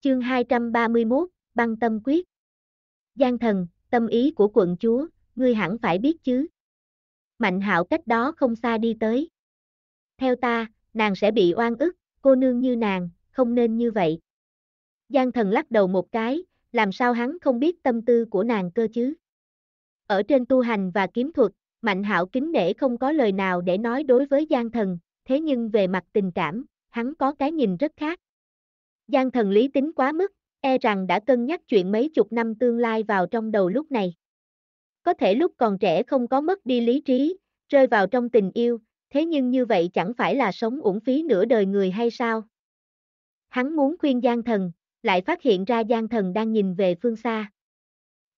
Chương 231, băng tâm quyết. Gian thần, tâm ý của quận chúa, ngươi hẳn phải biết chứ. Mạnh hạo cách đó không xa đi tới. Theo ta, nàng sẽ bị oan ức, cô nương như nàng, không nên như vậy. Gian thần lắc đầu một cái, làm sao hắn không biết tâm tư của nàng cơ chứ. Ở trên tu hành và kiếm thuật, Mạnh hạo kính nể không có lời nào để nói đối với gian thần, thế nhưng về mặt tình cảm, hắn có cái nhìn rất khác. Giang thần lý tính quá mức, e rằng đã cân nhắc chuyện mấy chục năm tương lai vào trong đầu lúc này. Có thể lúc còn trẻ không có mất đi lý trí, rơi vào trong tình yêu, thế nhưng như vậy chẳng phải là sống uổng phí nửa đời người hay sao? Hắn muốn khuyên Giang thần, lại phát hiện ra Giang thần đang nhìn về phương xa.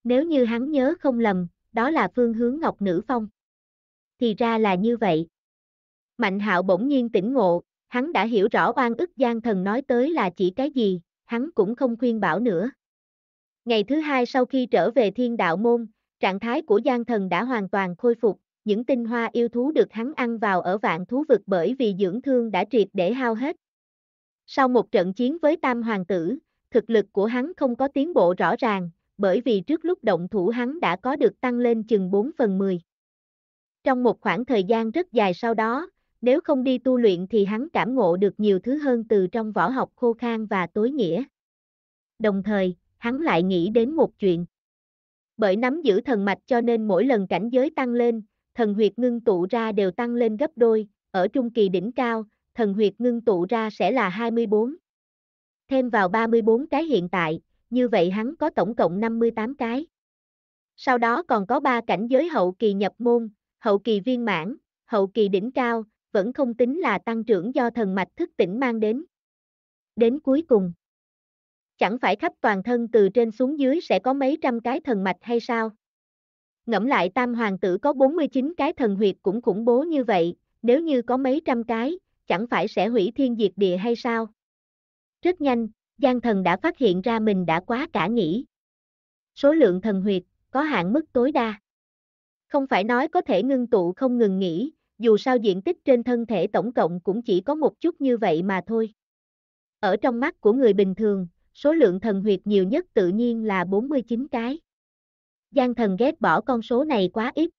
Nếu như hắn nhớ không lầm, đó là phương hướng Ngọc Nữ Phong. Thì ra là như vậy. Mạnh hạo bỗng nhiên tỉnh ngộ, Hắn đã hiểu rõ oan ức gian thần nói tới là chỉ cái gì, hắn cũng không khuyên bảo nữa. Ngày thứ hai sau khi trở về thiên đạo môn, trạng thái của gian thần đã hoàn toàn khôi phục, những tinh hoa yêu thú được hắn ăn vào ở vạn thú vực bởi vì dưỡng thương đã triệt để hao hết. Sau một trận chiến với tam hoàng tử, thực lực của hắn không có tiến bộ rõ ràng, bởi vì trước lúc động thủ hắn đã có được tăng lên chừng 4 phần 10. Trong một khoảng thời gian rất dài sau đó, nếu không đi tu luyện thì hắn cảm ngộ được nhiều thứ hơn từ trong võ học khô khan và tối nghĩa. Đồng thời, hắn lại nghĩ đến một chuyện. Bởi nắm giữ thần mạch cho nên mỗi lần cảnh giới tăng lên, thần huyệt ngưng tụ ra đều tăng lên gấp đôi, ở trung kỳ đỉnh cao, thần huyệt ngưng tụ ra sẽ là 24. Thêm vào 34 cái hiện tại, như vậy hắn có tổng cộng 58 cái. Sau đó còn có 3 cảnh giới hậu kỳ nhập môn, hậu kỳ viên mãn, hậu kỳ đỉnh cao, vẫn không tính là tăng trưởng do thần mạch thức tỉnh mang đến. Đến cuối cùng, chẳng phải khắp toàn thân từ trên xuống dưới sẽ có mấy trăm cái thần mạch hay sao? Ngẫm lại tam hoàng tử có 49 cái thần huyệt cũng khủng bố như vậy, nếu như có mấy trăm cái, chẳng phải sẽ hủy thiên diệt địa hay sao? Rất nhanh, Giang thần đã phát hiện ra mình đã quá cả nghĩ. Số lượng thần huyệt có hạn mức tối đa. Không phải nói có thể ngưng tụ không ngừng nghỉ, dù sao diện tích trên thân thể tổng cộng cũng chỉ có một chút như vậy mà thôi. Ở trong mắt của người bình thường, số lượng thần huyệt nhiều nhất tự nhiên là 49 cái. Giang thần ghét bỏ con số này quá ít.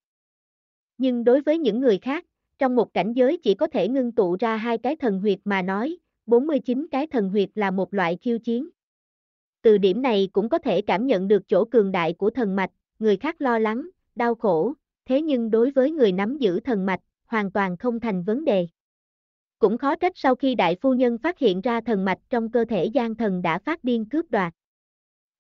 Nhưng đối với những người khác, trong một cảnh giới chỉ có thể ngưng tụ ra hai cái thần huyệt mà nói, 49 cái thần huyệt là một loại khiêu chiến. Từ điểm này cũng có thể cảm nhận được chỗ cường đại của thần mạch, người khác lo lắng, đau khổ, thế nhưng đối với người nắm giữ thần mạch, hoàn toàn không thành vấn đề. Cũng khó trách sau khi đại phu nhân phát hiện ra thần mạch trong cơ thể gian thần đã phát điên cướp đoạt.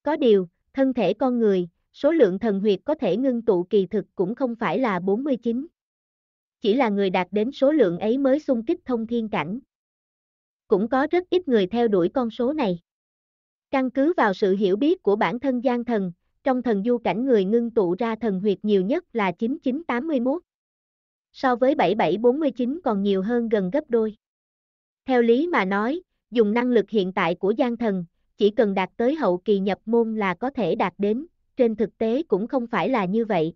Có điều, thân thể con người, số lượng thần huyệt có thể ngưng tụ kỳ thực cũng không phải là 49. Chỉ là người đạt đến số lượng ấy mới xung kích thông thiên cảnh. Cũng có rất ít người theo đuổi con số này. Căn cứ vào sự hiểu biết của bản thân gian thần, trong thần du cảnh người ngưng tụ ra thần huyệt nhiều nhất là 9981 so với 7749 còn nhiều hơn gần gấp đôi. Theo lý mà nói, dùng năng lực hiện tại của gian thần, chỉ cần đạt tới hậu kỳ nhập môn là có thể đạt đến, trên thực tế cũng không phải là như vậy.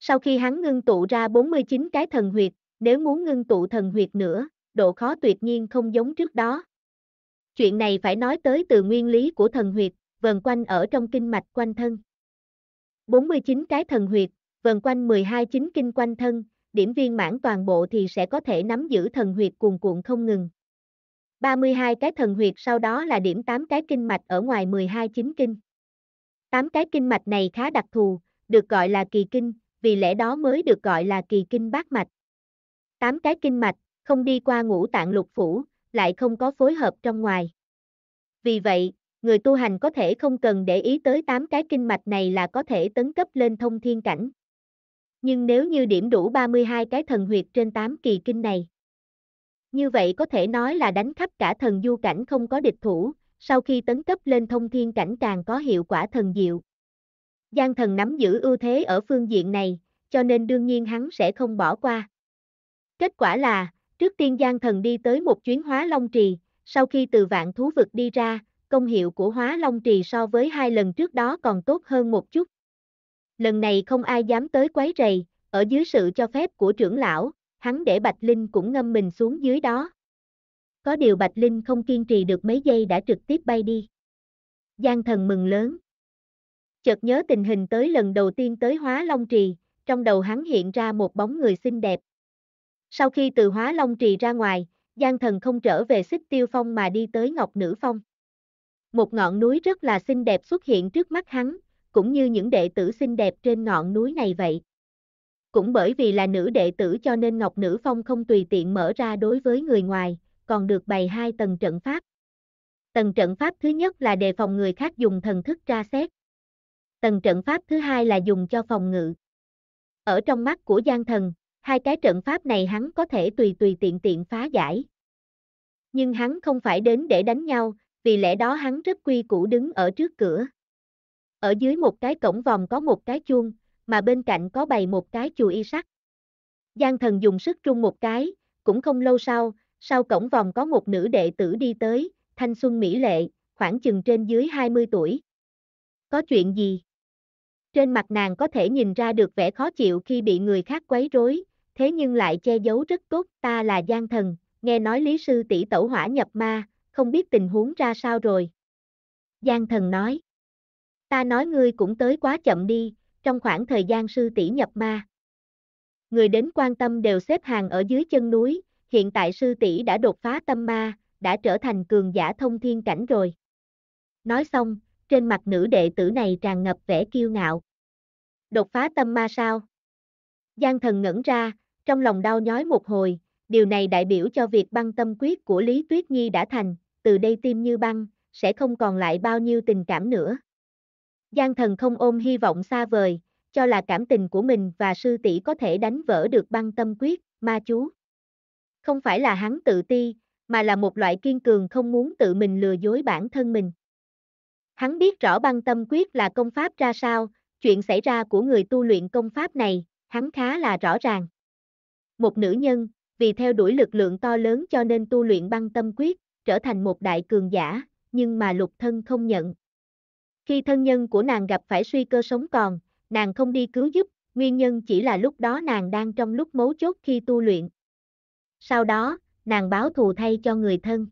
Sau khi hắn ngưng tụ ra 49 cái thần huyệt, nếu muốn ngưng tụ thần huyệt nữa, độ khó tuyệt nhiên không giống trước đó. Chuyện này phải nói tới từ nguyên lý của thần huyệt, vần quanh ở trong kinh mạch quanh thân. 49 cái thần huyệt, vần quanh 12 chính kinh quanh thân, điểm viên mãn toàn bộ thì sẽ có thể nắm giữ thần huyệt cuồn cuộn không ngừng. 32 cái thần huyệt sau đó là điểm 8 cái kinh mạch ở ngoài 12 chính kinh. 8 cái kinh mạch này khá đặc thù, được gọi là kỳ kinh, vì lẽ đó mới được gọi là kỳ kinh bát mạch. 8 cái kinh mạch, không đi qua ngũ tạng lục phủ, lại không có phối hợp trong ngoài. Vì vậy, người tu hành có thể không cần để ý tới 8 cái kinh mạch này là có thể tấn cấp lên thông thiên cảnh. Nhưng nếu như điểm đủ 32 cái thần huyệt trên 8 kỳ kinh này, như vậy có thể nói là đánh khắp cả thần du cảnh không có địch thủ, sau khi tấn cấp lên thông thiên cảnh càng có hiệu quả thần diệu. Giang thần nắm giữ ưu thế ở phương diện này, cho nên đương nhiên hắn sẽ không bỏ qua. Kết quả là, trước tiên Giang thần đi tới một chuyến hóa long trì, sau khi từ vạn thú vực đi ra, công hiệu của hóa long trì so với hai lần trước đó còn tốt hơn một chút lần này không ai dám tới quấy rầy, ở dưới sự cho phép của trưởng lão, hắn để Bạch Linh cũng ngâm mình xuống dưới đó. Có điều Bạch Linh không kiên trì được mấy giây đã trực tiếp bay đi. Giang thần mừng lớn. Chợt nhớ tình hình tới lần đầu tiên tới Hóa Long Trì, trong đầu hắn hiện ra một bóng người xinh đẹp. Sau khi từ Hóa Long Trì ra ngoài, Giang thần không trở về xích tiêu phong mà đi tới Ngọc Nữ Phong. Một ngọn núi rất là xinh đẹp xuất hiện trước mắt hắn, cũng như những đệ tử xinh đẹp trên ngọn núi này vậy. Cũng bởi vì là nữ đệ tử cho nên Ngọc Nữ Phong không tùy tiện mở ra đối với người ngoài, còn được bày hai tầng trận pháp. Tầng trận pháp thứ nhất là đề phòng người khác dùng thần thức tra xét. Tầng trận pháp thứ hai là dùng cho phòng ngự. Ở trong mắt của Giang Thần, hai cái trận pháp này hắn có thể tùy tùy tiện tiện phá giải. Nhưng hắn không phải đến để đánh nhau, vì lẽ đó hắn rất quy củ đứng ở trước cửa. Ở dưới một cái cổng vòng có một cái chuông, mà bên cạnh có bày một cái chùa y sắt. Giang thần dùng sức trung một cái, cũng không lâu sau, sau cổng vòng có một nữ đệ tử đi tới, thanh xuân mỹ lệ, khoảng chừng trên dưới 20 tuổi. Có chuyện gì? Trên mặt nàng có thể nhìn ra được vẻ khó chịu khi bị người khác quấy rối, thế nhưng lại che giấu rất tốt, ta là Giang thần, nghe nói lý sư tỷ tẩu hỏa nhập ma, không biết tình huống ra sao rồi. Giang thần nói. Ta nói ngươi cũng tới quá chậm đi, trong khoảng thời gian sư tỷ nhập ma. Người đến quan tâm đều xếp hàng ở dưới chân núi, hiện tại sư tỷ đã đột phá tâm ma, đã trở thành cường giả thông thiên cảnh rồi. Nói xong, trên mặt nữ đệ tử này tràn ngập vẻ kiêu ngạo. Đột phá tâm ma sao? Giang thần ngẩn ra, trong lòng đau nhói một hồi, điều này đại biểu cho việc băng tâm quyết của Lý Tuyết Nhi đã thành, từ đây tim như băng, sẽ không còn lại bao nhiêu tình cảm nữa. Giang thần không ôm hy vọng xa vời, cho là cảm tình của mình và sư tỷ có thể đánh vỡ được băng tâm quyết, ma chú. Không phải là hắn tự ti, mà là một loại kiên cường không muốn tự mình lừa dối bản thân mình. Hắn biết rõ băng tâm quyết là công pháp ra sao, chuyện xảy ra của người tu luyện công pháp này, hắn khá là rõ ràng. Một nữ nhân, vì theo đuổi lực lượng to lớn cho nên tu luyện băng tâm quyết, trở thành một đại cường giả, nhưng mà lục thân không nhận, khi thân nhân của nàng gặp phải suy cơ sống còn, nàng không đi cứu giúp, nguyên nhân chỉ là lúc đó nàng đang trong lúc mấu chốt khi tu luyện. Sau đó, nàng báo thù thay cho người thân.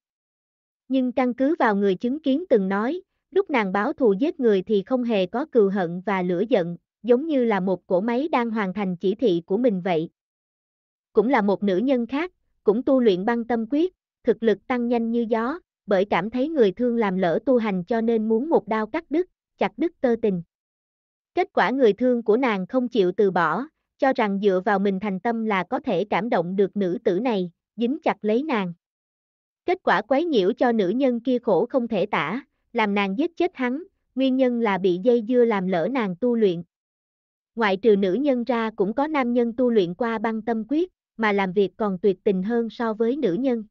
Nhưng căn cứ vào người chứng kiến từng nói, lúc nàng báo thù giết người thì không hề có cừu hận và lửa giận, giống như là một cỗ máy đang hoàn thành chỉ thị của mình vậy. Cũng là một nữ nhân khác, cũng tu luyện băng tâm quyết, thực lực tăng nhanh như gió, bởi cảm thấy người thương làm lỡ tu hành cho nên muốn một đao cắt đứt, chặt đứt tơ tình. Kết quả người thương của nàng không chịu từ bỏ, cho rằng dựa vào mình thành tâm là có thể cảm động được nữ tử này, dính chặt lấy nàng. Kết quả quấy nhiễu cho nữ nhân kia khổ không thể tả, làm nàng giết chết hắn, nguyên nhân là bị dây dưa làm lỡ nàng tu luyện. Ngoại trừ nữ nhân ra cũng có nam nhân tu luyện qua băng tâm quyết, mà làm việc còn tuyệt tình hơn so với nữ nhân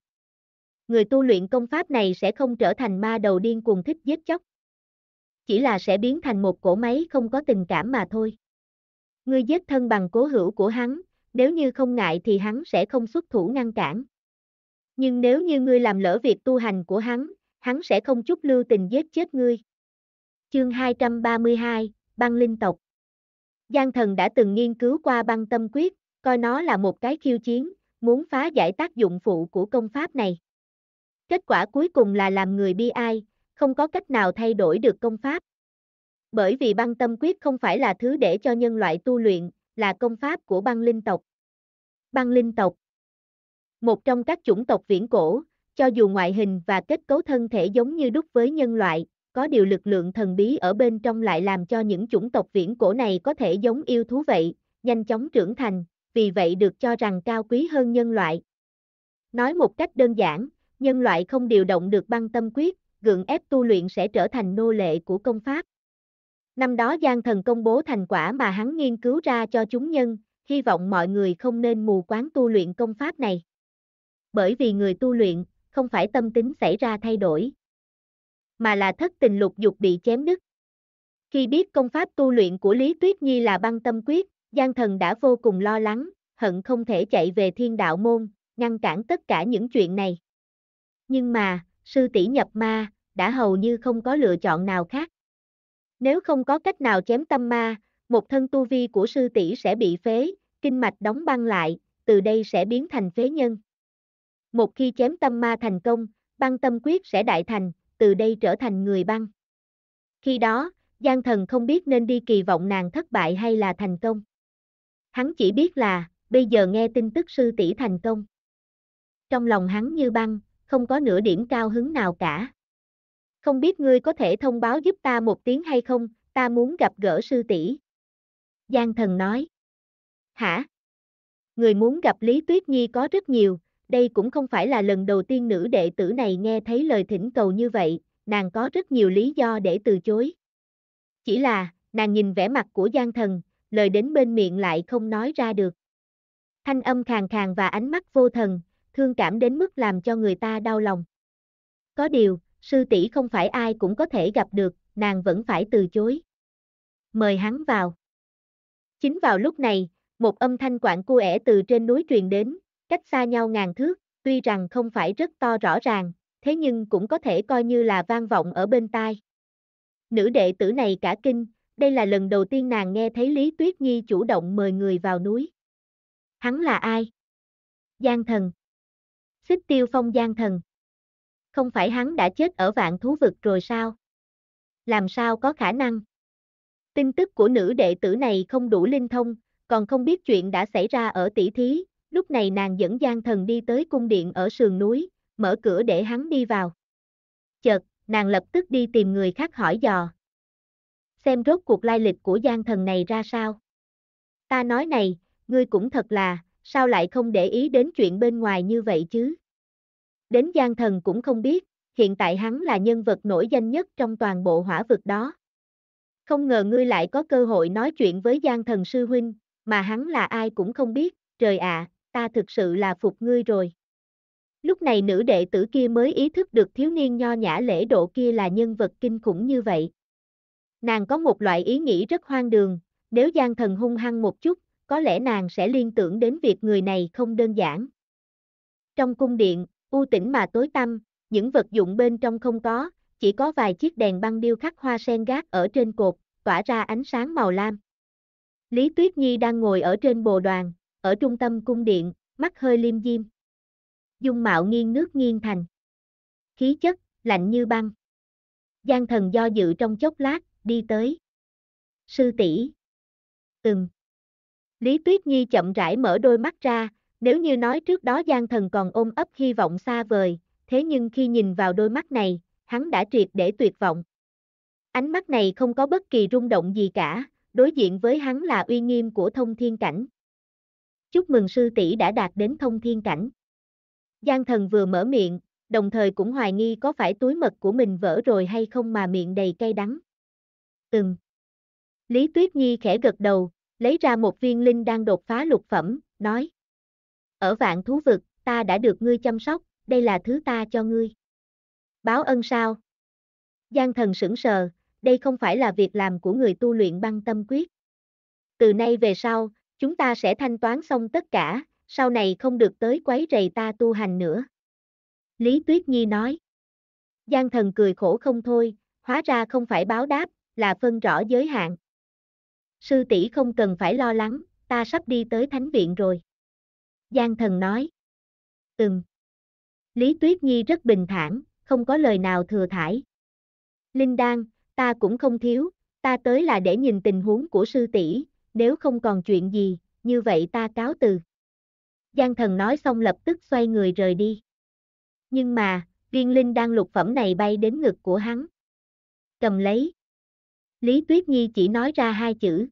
người tu luyện công pháp này sẽ không trở thành ma đầu điên cuồng thích giết chóc. Chỉ là sẽ biến thành một cỗ máy không có tình cảm mà thôi. Ngươi giết thân bằng cố hữu của hắn, nếu như không ngại thì hắn sẽ không xuất thủ ngăn cản. Nhưng nếu như ngươi làm lỡ việc tu hành của hắn, hắn sẽ không chút lưu tình giết chết ngươi. Chương 232, Băng Linh Tộc Giang thần đã từng nghiên cứu qua băng tâm quyết, coi nó là một cái khiêu chiến, muốn phá giải tác dụng phụ của công pháp này. Kết quả cuối cùng là làm người bi ai, không có cách nào thay đổi được công pháp. Bởi vì băng tâm quyết không phải là thứ để cho nhân loại tu luyện, là công pháp của băng linh tộc. Băng linh tộc Một trong các chủng tộc viễn cổ, cho dù ngoại hình và kết cấu thân thể giống như đúc với nhân loại, có điều lực lượng thần bí ở bên trong lại làm cho những chủng tộc viễn cổ này có thể giống yêu thú vậy, nhanh chóng trưởng thành, vì vậy được cho rằng cao quý hơn nhân loại. Nói một cách đơn giản, nhân loại không điều động được băng tâm quyết, gượng ép tu luyện sẽ trở thành nô lệ của công pháp. Năm đó Giang Thần công bố thành quả mà hắn nghiên cứu ra cho chúng nhân, hy vọng mọi người không nên mù quáng tu luyện công pháp này. Bởi vì người tu luyện, không phải tâm tính xảy ra thay đổi, mà là thất tình lục dục bị chém đứt. Khi biết công pháp tu luyện của Lý Tuyết Nhi là băng tâm quyết, Giang Thần đã vô cùng lo lắng, hận không thể chạy về thiên đạo môn, ngăn cản tất cả những chuyện này nhưng mà, sư tỷ nhập ma, đã hầu như không có lựa chọn nào khác. Nếu không có cách nào chém tâm ma, một thân tu vi của sư tỷ sẽ bị phế, kinh mạch đóng băng lại, từ đây sẽ biến thành phế nhân. Một khi chém tâm ma thành công, băng tâm quyết sẽ đại thành, từ đây trở thành người băng. Khi đó, Giang thần không biết nên đi kỳ vọng nàng thất bại hay là thành công. Hắn chỉ biết là, bây giờ nghe tin tức sư tỷ thành công. Trong lòng hắn như băng, không có nửa điểm cao hứng nào cả. Không biết ngươi có thể thông báo giúp ta một tiếng hay không, ta muốn gặp gỡ sư tỷ. Giang thần nói. Hả? Người muốn gặp Lý Tuyết Nhi có rất nhiều, đây cũng không phải là lần đầu tiên nữ đệ tử này nghe thấy lời thỉnh cầu như vậy, nàng có rất nhiều lý do để từ chối. Chỉ là, nàng nhìn vẻ mặt của Giang thần, lời đến bên miệng lại không nói ra được. Thanh âm khàn khàn và ánh mắt vô thần, thương cảm đến mức làm cho người ta đau lòng. Có điều, sư tỷ không phải ai cũng có thể gặp được, nàng vẫn phải từ chối. Mời hắn vào. Chính vào lúc này, một âm thanh quạng cu ẻ từ trên núi truyền đến, cách xa nhau ngàn thước, tuy rằng không phải rất to rõ ràng, thế nhưng cũng có thể coi như là vang vọng ở bên tai. Nữ đệ tử này cả kinh, đây là lần đầu tiên nàng nghe thấy Lý Tuyết Nhi chủ động mời người vào núi. Hắn là ai? Giang thần xích tiêu phong gian thần. Không phải hắn đã chết ở vạn thú vực rồi sao? Làm sao có khả năng? Tin tức của nữ đệ tử này không đủ linh thông, còn không biết chuyện đã xảy ra ở tỷ thí, lúc này nàng dẫn gian thần đi tới cung điện ở sườn núi, mở cửa để hắn đi vào. Chợt, nàng lập tức đi tìm người khác hỏi dò. Xem rốt cuộc lai lịch của gian thần này ra sao? Ta nói này, ngươi cũng thật là, sao lại không để ý đến chuyện bên ngoài như vậy chứ? Đến gian thần cũng không biết, hiện tại hắn là nhân vật nổi danh nhất trong toàn bộ hỏa vực đó. Không ngờ ngươi lại có cơ hội nói chuyện với gian thần sư huynh, mà hắn là ai cũng không biết, trời ạ, ta thực sự là phục ngươi rồi. Lúc này nữ đệ tử kia mới ý thức được thiếu niên nho nhã lễ độ kia là nhân vật kinh khủng như vậy. Nàng có một loại ý nghĩ rất hoang đường, nếu gian thần hung hăng một chút, có lẽ nàng sẽ liên tưởng đến việc người này không đơn giản. Trong cung điện, u tĩnh mà tối tăm, những vật dụng bên trong không có, chỉ có vài chiếc đèn băng điêu khắc hoa sen gác ở trên cột, tỏa ra ánh sáng màu lam. Lý Tuyết Nhi đang ngồi ở trên bồ đoàn, ở trung tâm cung điện, mắt hơi liêm diêm. Dung mạo nghiêng nước nghiêng thành. Khí chất, lạnh như băng. Giang thần do dự trong chốc lát, đi tới. Sư tỷ. từng. Lý Tuyết Nhi chậm rãi mở đôi mắt ra, nếu như nói trước đó Giang Thần còn ôm ấp hy vọng xa vời, thế nhưng khi nhìn vào đôi mắt này, hắn đã triệt để tuyệt vọng. Ánh mắt này không có bất kỳ rung động gì cả, đối diện với hắn là uy nghiêm của thông thiên cảnh. Chúc mừng sư tỷ đã đạt đến thông thiên cảnh. Giang thần vừa mở miệng, đồng thời cũng hoài nghi có phải túi mật của mình vỡ rồi hay không mà miệng đầy cay đắng. Ừm. Lý Tuyết Nhi khẽ gật đầu, lấy ra một viên linh đang đột phá lục phẩm, nói. Ở vạn thú vực, ta đã được ngươi chăm sóc, đây là thứ ta cho ngươi. Báo ân sao? Giang thần sững sờ, đây không phải là việc làm của người tu luyện băng tâm quyết. Từ nay về sau, chúng ta sẽ thanh toán xong tất cả, sau này không được tới quấy rầy ta tu hành nữa. Lý Tuyết Nhi nói. Giang thần cười khổ không thôi, hóa ra không phải báo đáp, là phân rõ giới hạn sư tỷ không cần phải lo lắng, ta sắp đi tới thánh viện rồi. Giang thần nói. Ừm. Lý Tuyết Nhi rất bình thản, không có lời nào thừa thải. Linh Đan, ta cũng không thiếu, ta tới là để nhìn tình huống của sư tỷ, nếu không còn chuyện gì, như vậy ta cáo từ. Giang thần nói xong lập tức xoay người rời đi. Nhưng mà, viên linh Đan lục phẩm này bay đến ngực của hắn. Cầm lấy. Lý Tuyết Nhi chỉ nói ra hai chữ.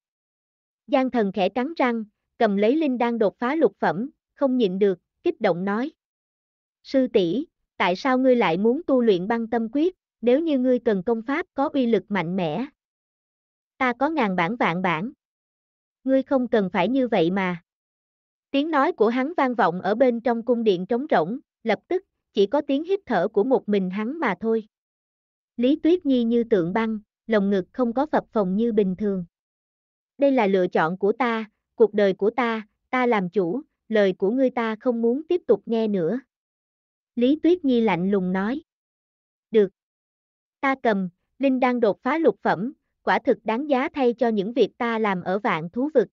Giang thần khẽ cắn răng, cầm lấy linh đang đột phá lục phẩm, không nhịn được, kích động nói. Sư tỷ, tại sao ngươi lại muốn tu luyện băng tâm quyết, nếu như ngươi cần công pháp có uy lực mạnh mẽ? Ta có ngàn bản vạn bản. Ngươi không cần phải như vậy mà. Tiếng nói của hắn vang vọng ở bên trong cung điện trống rỗng, lập tức, chỉ có tiếng hít thở của một mình hắn mà thôi. Lý Tuyết Nhi như tượng băng, lồng ngực không có phập phồng như bình thường. Đây là lựa chọn của ta, cuộc đời của ta, ta làm chủ, lời của ngươi ta không muốn tiếp tục nghe nữa. Lý Tuyết Nhi lạnh lùng nói. Được. Ta cầm, Linh đang đột phá lục phẩm, quả thực đáng giá thay cho những việc ta làm ở vạn thú vực.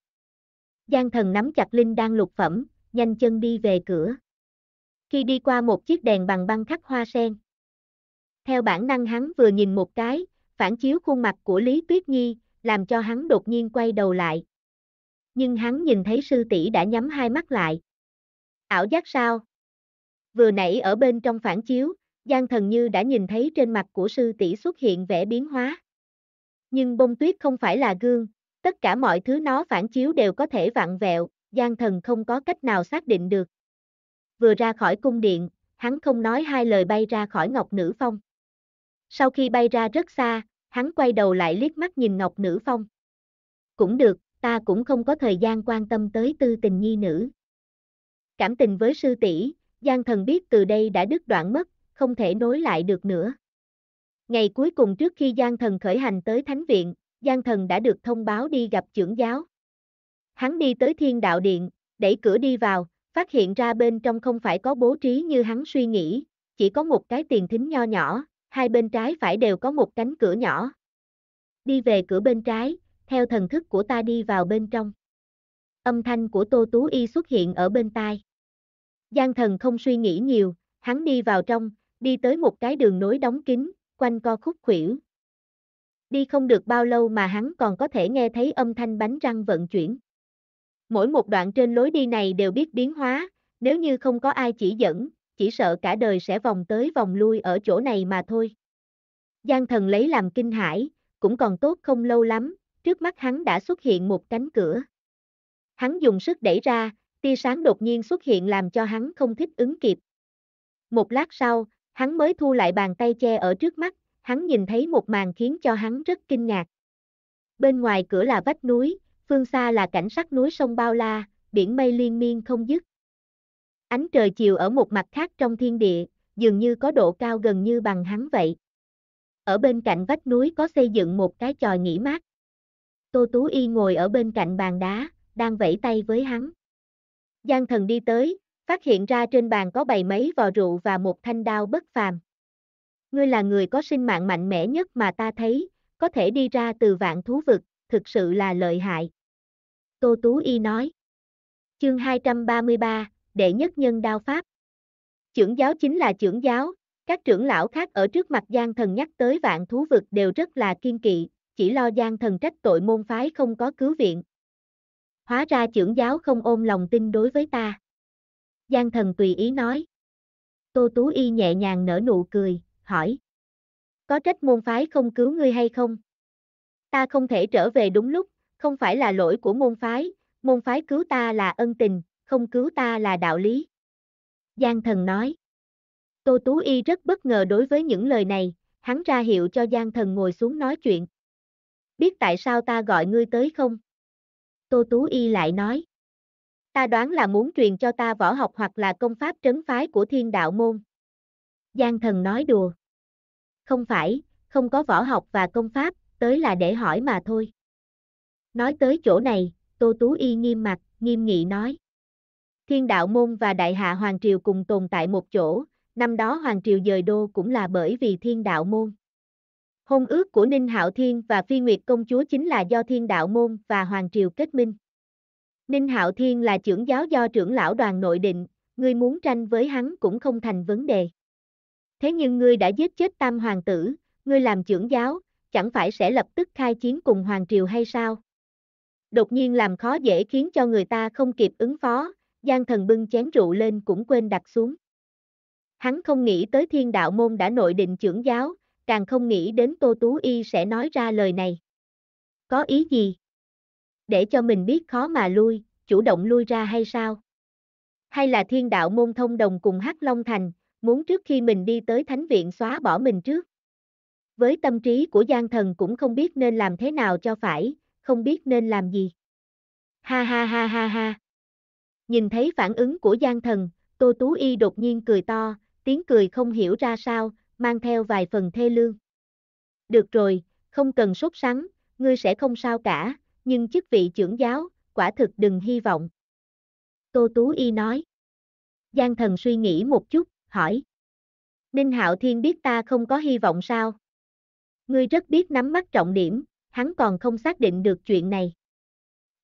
Giang thần nắm chặt Linh đang lục phẩm, nhanh chân đi về cửa. Khi đi qua một chiếc đèn bằng băng khắc hoa sen. Theo bản năng hắn vừa nhìn một cái, phản chiếu khuôn mặt của Lý Tuyết Nhi, làm cho hắn đột nhiên quay đầu lại. Nhưng hắn nhìn thấy sư tỷ đã nhắm hai mắt lại. Ảo giác sao? Vừa nãy ở bên trong phản chiếu, Giang Thần Như đã nhìn thấy trên mặt của sư tỷ xuất hiện vẻ biến hóa. Nhưng bông tuyết không phải là gương, tất cả mọi thứ nó phản chiếu đều có thể vặn vẹo, Giang Thần không có cách nào xác định được. Vừa ra khỏi cung điện, hắn không nói hai lời bay ra khỏi Ngọc Nữ Phong. Sau khi bay ra rất xa, hắn quay đầu lại liếc mắt nhìn Ngọc Nữ Phong. Cũng được, ta cũng không có thời gian quan tâm tới tư tình nhi nữ. Cảm tình với sư tỷ, Giang thần biết từ đây đã đứt đoạn mất, không thể nối lại được nữa. Ngày cuối cùng trước khi Giang thần khởi hành tới Thánh viện, Giang thần đã được thông báo đi gặp trưởng giáo. Hắn đi tới thiên đạo điện, đẩy cửa đi vào, phát hiện ra bên trong không phải có bố trí như hắn suy nghĩ, chỉ có một cái tiền thính nho nhỏ, hai bên trái phải đều có một cánh cửa nhỏ. Đi về cửa bên trái, theo thần thức của ta đi vào bên trong. Âm thanh của Tô Tú Y xuất hiện ở bên tai. Giang thần không suy nghĩ nhiều, hắn đi vào trong, đi tới một cái đường nối đóng kín, quanh co khúc khuỷu. Đi không được bao lâu mà hắn còn có thể nghe thấy âm thanh bánh răng vận chuyển. Mỗi một đoạn trên lối đi này đều biết biến hóa, nếu như không có ai chỉ dẫn, chỉ sợ cả đời sẽ vòng tới vòng lui ở chỗ này mà thôi. Giang thần lấy làm kinh hãi, cũng còn tốt không lâu lắm, trước mắt hắn đã xuất hiện một cánh cửa. Hắn dùng sức đẩy ra, tia sáng đột nhiên xuất hiện làm cho hắn không thích ứng kịp. Một lát sau, hắn mới thu lại bàn tay che ở trước mắt, hắn nhìn thấy một màn khiến cho hắn rất kinh ngạc. Bên ngoài cửa là vách núi, phương xa là cảnh sắc núi sông bao la, biển mây liên miên không dứt. Ánh trời chiều ở một mặt khác trong thiên địa, dường như có độ cao gần như bằng hắn vậy. Ở bên cạnh vách núi có xây dựng một cái tròi nghỉ mát. Tô Tú Y ngồi ở bên cạnh bàn đá, đang vẫy tay với hắn. Giang thần đi tới, phát hiện ra trên bàn có bày mấy vò rượu và một thanh đao bất phàm. Ngươi là người có sinh mạng mạnh mẽ nhất mà ta thấy, có thể đi ra từ vạn thú vực, thực sự là lợi hại. Tô Tú Y nói. Chương 233, đệ nhất nhân đao pháp. Trưởng giáo chính là trưởng giáo, các trưởng lão khác ở trước mặt Giang Thần nhắc tới vạn thú vực đều rất là kiên kỵ, chỉ lo Giang Thần trách tội môn phái không có cứu viện. Hóa ra trưởng giáo không ôm lòng tin đối với ta. Giang Thần tùy ý nói. Tô Tú Y nhẹ nhàng nở nụ cười, hỏi. Có trách môn phái không cứu ngươi hay không? Ta không thể trở về đúng lúc, không phải là lỗi của môn phái, môn phái cứu ta là ân tình, không cứu ta là đạo lý. Giang thần nói. Tô Tú Y rất bất ngờ đối với những lời này, hắn ra hiệu cho Giang thần ngồi xuống nói chuyện. Biết tại sao ta gọi ngươi tới không? Tô Tú Y lại nói. Ta đoán là muốn truyền cho ta võ học hoặc là công pháp trấn phái của thiên đạo môn. Giang thần nói đùa. Không phải, không có võ học và công pháp, tới là để hỏi mà thôi. Nói tới chỗ này, Tô Tú Y nghiêm mặt, nghiêm nghị nói. Thiên đạo môn và đại hạ Hoàng Triều cùng tồn tại một chỗ, năm đó Hoàng Triều dời đô cũng là bởi vì thiên đạo môn. Hôn ước của Ninh Hạo Thiên và Phi Nguyệt Công Chúa chính là do thiên đạo môn và Hoàng Triều kết minh. Ninh Hạo Thiên là trưởng giáo do trưởng lão đoàn nội định, ngươi muốn tranh với hắn cũng không thành vấn đề. Thế nhưng ngươi đã giết chết tam hoàng tử, ngươi làm trưởng giáo, chẳng phải sẽ lập tức khai chiến cùng Hoàng Triều hay sao? Đột nhiên làm khó dễ khiến cho người ta không kịp ứng phó, Giang thần bưng chén rượu lên cũng quên đặt xuống. Hắn không nghĩ tới thiên đạo môn đã nội định trưởng giáo, càng không nghĩ đến Tô Tú Y sẽ nói ra lời này. Có ý gì? Để cho mình biết khó mà lui, chủ động lui ra hay sao? Hay là thiên đạo môn thông đồng cùng Hắc Long Thành, muốn trước khi mình đi tới thánh viện xóa bỏ mình trước? Với tâm trí của Giang Thần cũng không biết nên làm thế nào cho phải, không biết nên làm gì. Ha ha ha ha ha. Nhìn thấy phản ứng của Giang Thần, Tô Tú Y đột nhiên cười to, tiếng cười không hiểu ra sao, mang theo vài phần thê lương. Được rồi, không cần sốt sắng, ngươi sẽ không sao cả, nhưng chức vị trưởng giáo, quả thực đừng hy vọng. Tô Tú Y nói. Giang thần suy nghĩ một chút, hỏi. Ninh Hạo Thiên biết ta không có hy vọng sao? Ngươi rất biết nắm mắt trọng điểm, hắn còn không xác định được chuyện này.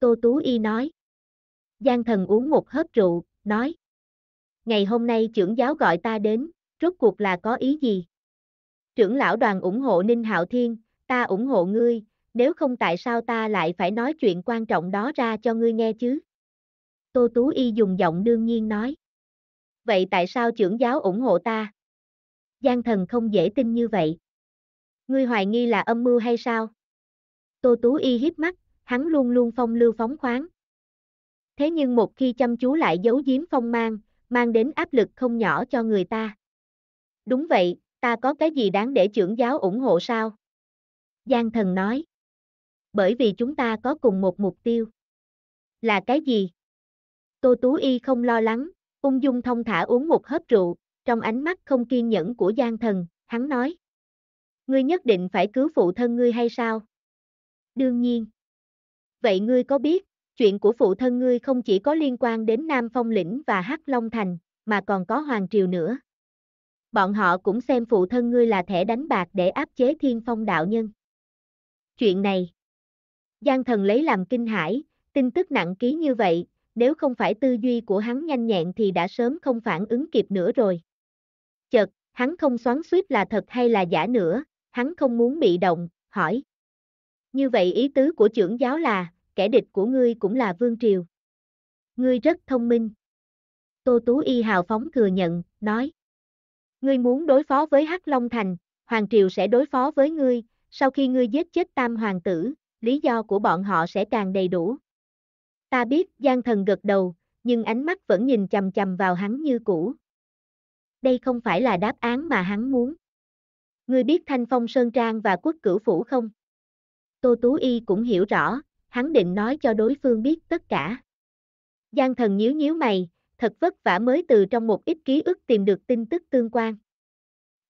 Tô Tú Y nói. Giang thần uống một hớp rượu, nói. Ngày hôm nay trưởng giáo gọi ta đến, rốt cuộc là có ý gì? Trưởng lão đoàn ủng hộ Ninh Hạo Thiên, ta ủng hộ ngươi, nếu không tại sao ta lại phải nói chuyện quan trọng đó ra cho ngươi nghe chứ? Tô Tú Y dùng giọng đương nhiên nói. Vậy tại sao trưởng giáo ủng hộ ta? Giang thần không dễ tin như vậy. Ngươi hoài nghi là âm mưu hay sao? Tô Tú Y hiếp mắt, hắn luôn luôn phong lưu phóng khoáng, Thế nhưng một khi chăm chú lại giấu giếm phong mang, mang đến áp lực không nhỏ cho người ta. Đúng vậy, ta có cái gì đáng để trưởng giáo ủng hộ sao? Giang thần nói. Bởi vì chúng ta có cùng một mục tiêu. Là cái gì? Tô Tú Y không lo lắng, ung dung thông thả uống một hớp rượu, trong ánh mắt không kiên nhẫn của Giang thần, hắn nói. Ngươi nhất định phải cứu phụ thân ngươi hay sao? Đương nhiên. Vậy ngươi có biết, chuyện của phụ thân ngươi không chỉ có liên quan đến Nam Phong Lĩnh và Hắc Long Thành, mà còn có Hoàng Triều nữa. Bọn họ cũng xem phụ thân ngươi là thẻ đánh bạc để áp chế thiên phong đạo nhân. Chuyện này, Giang thần lấy làm kinh hãi, tin tức nặng ký như vậy, nếu không phải tư duy của hắn nhanh nhẹn thì đã sớm không phản ứng kịp nữa rồi. Chợt, hắn không xoắn suýt là thật hay là giả nữa, hắn không muốn bị động, hỏi. Như vậy ý tứ của trưởng giáo là, kẻ địch của ngươi cũng là vương triều. Ngươi rất thông minh. Tô Tú Y hào phóng thừa nhận, nói. Ngươi muốn đối phó với Hắc Long Thành, Hoàng Triều sẽ đối phó với ngươi, sau khi ngươi giết chết tam hoàng tử, lý do của bọn họ sẽ càng đầy đủ. Ta biết Giang Thần gật đầu, nhưng ánh mắt vẫn nhìn chầm chầm vào hắn như cũ. Đây không phải là đáp án mà hắn muốn. Ngươi biết Thanh Phong Sơn Trang và Quốc Cửu Phủ không? Tô Tú Y cũng hiểu rõ, hắn định nói cho đối phương biết tất cả. Giang thần nhíu nhíu mày, thật vất vả mới từ trong một ít ký ức tìm được tin tức tương quan.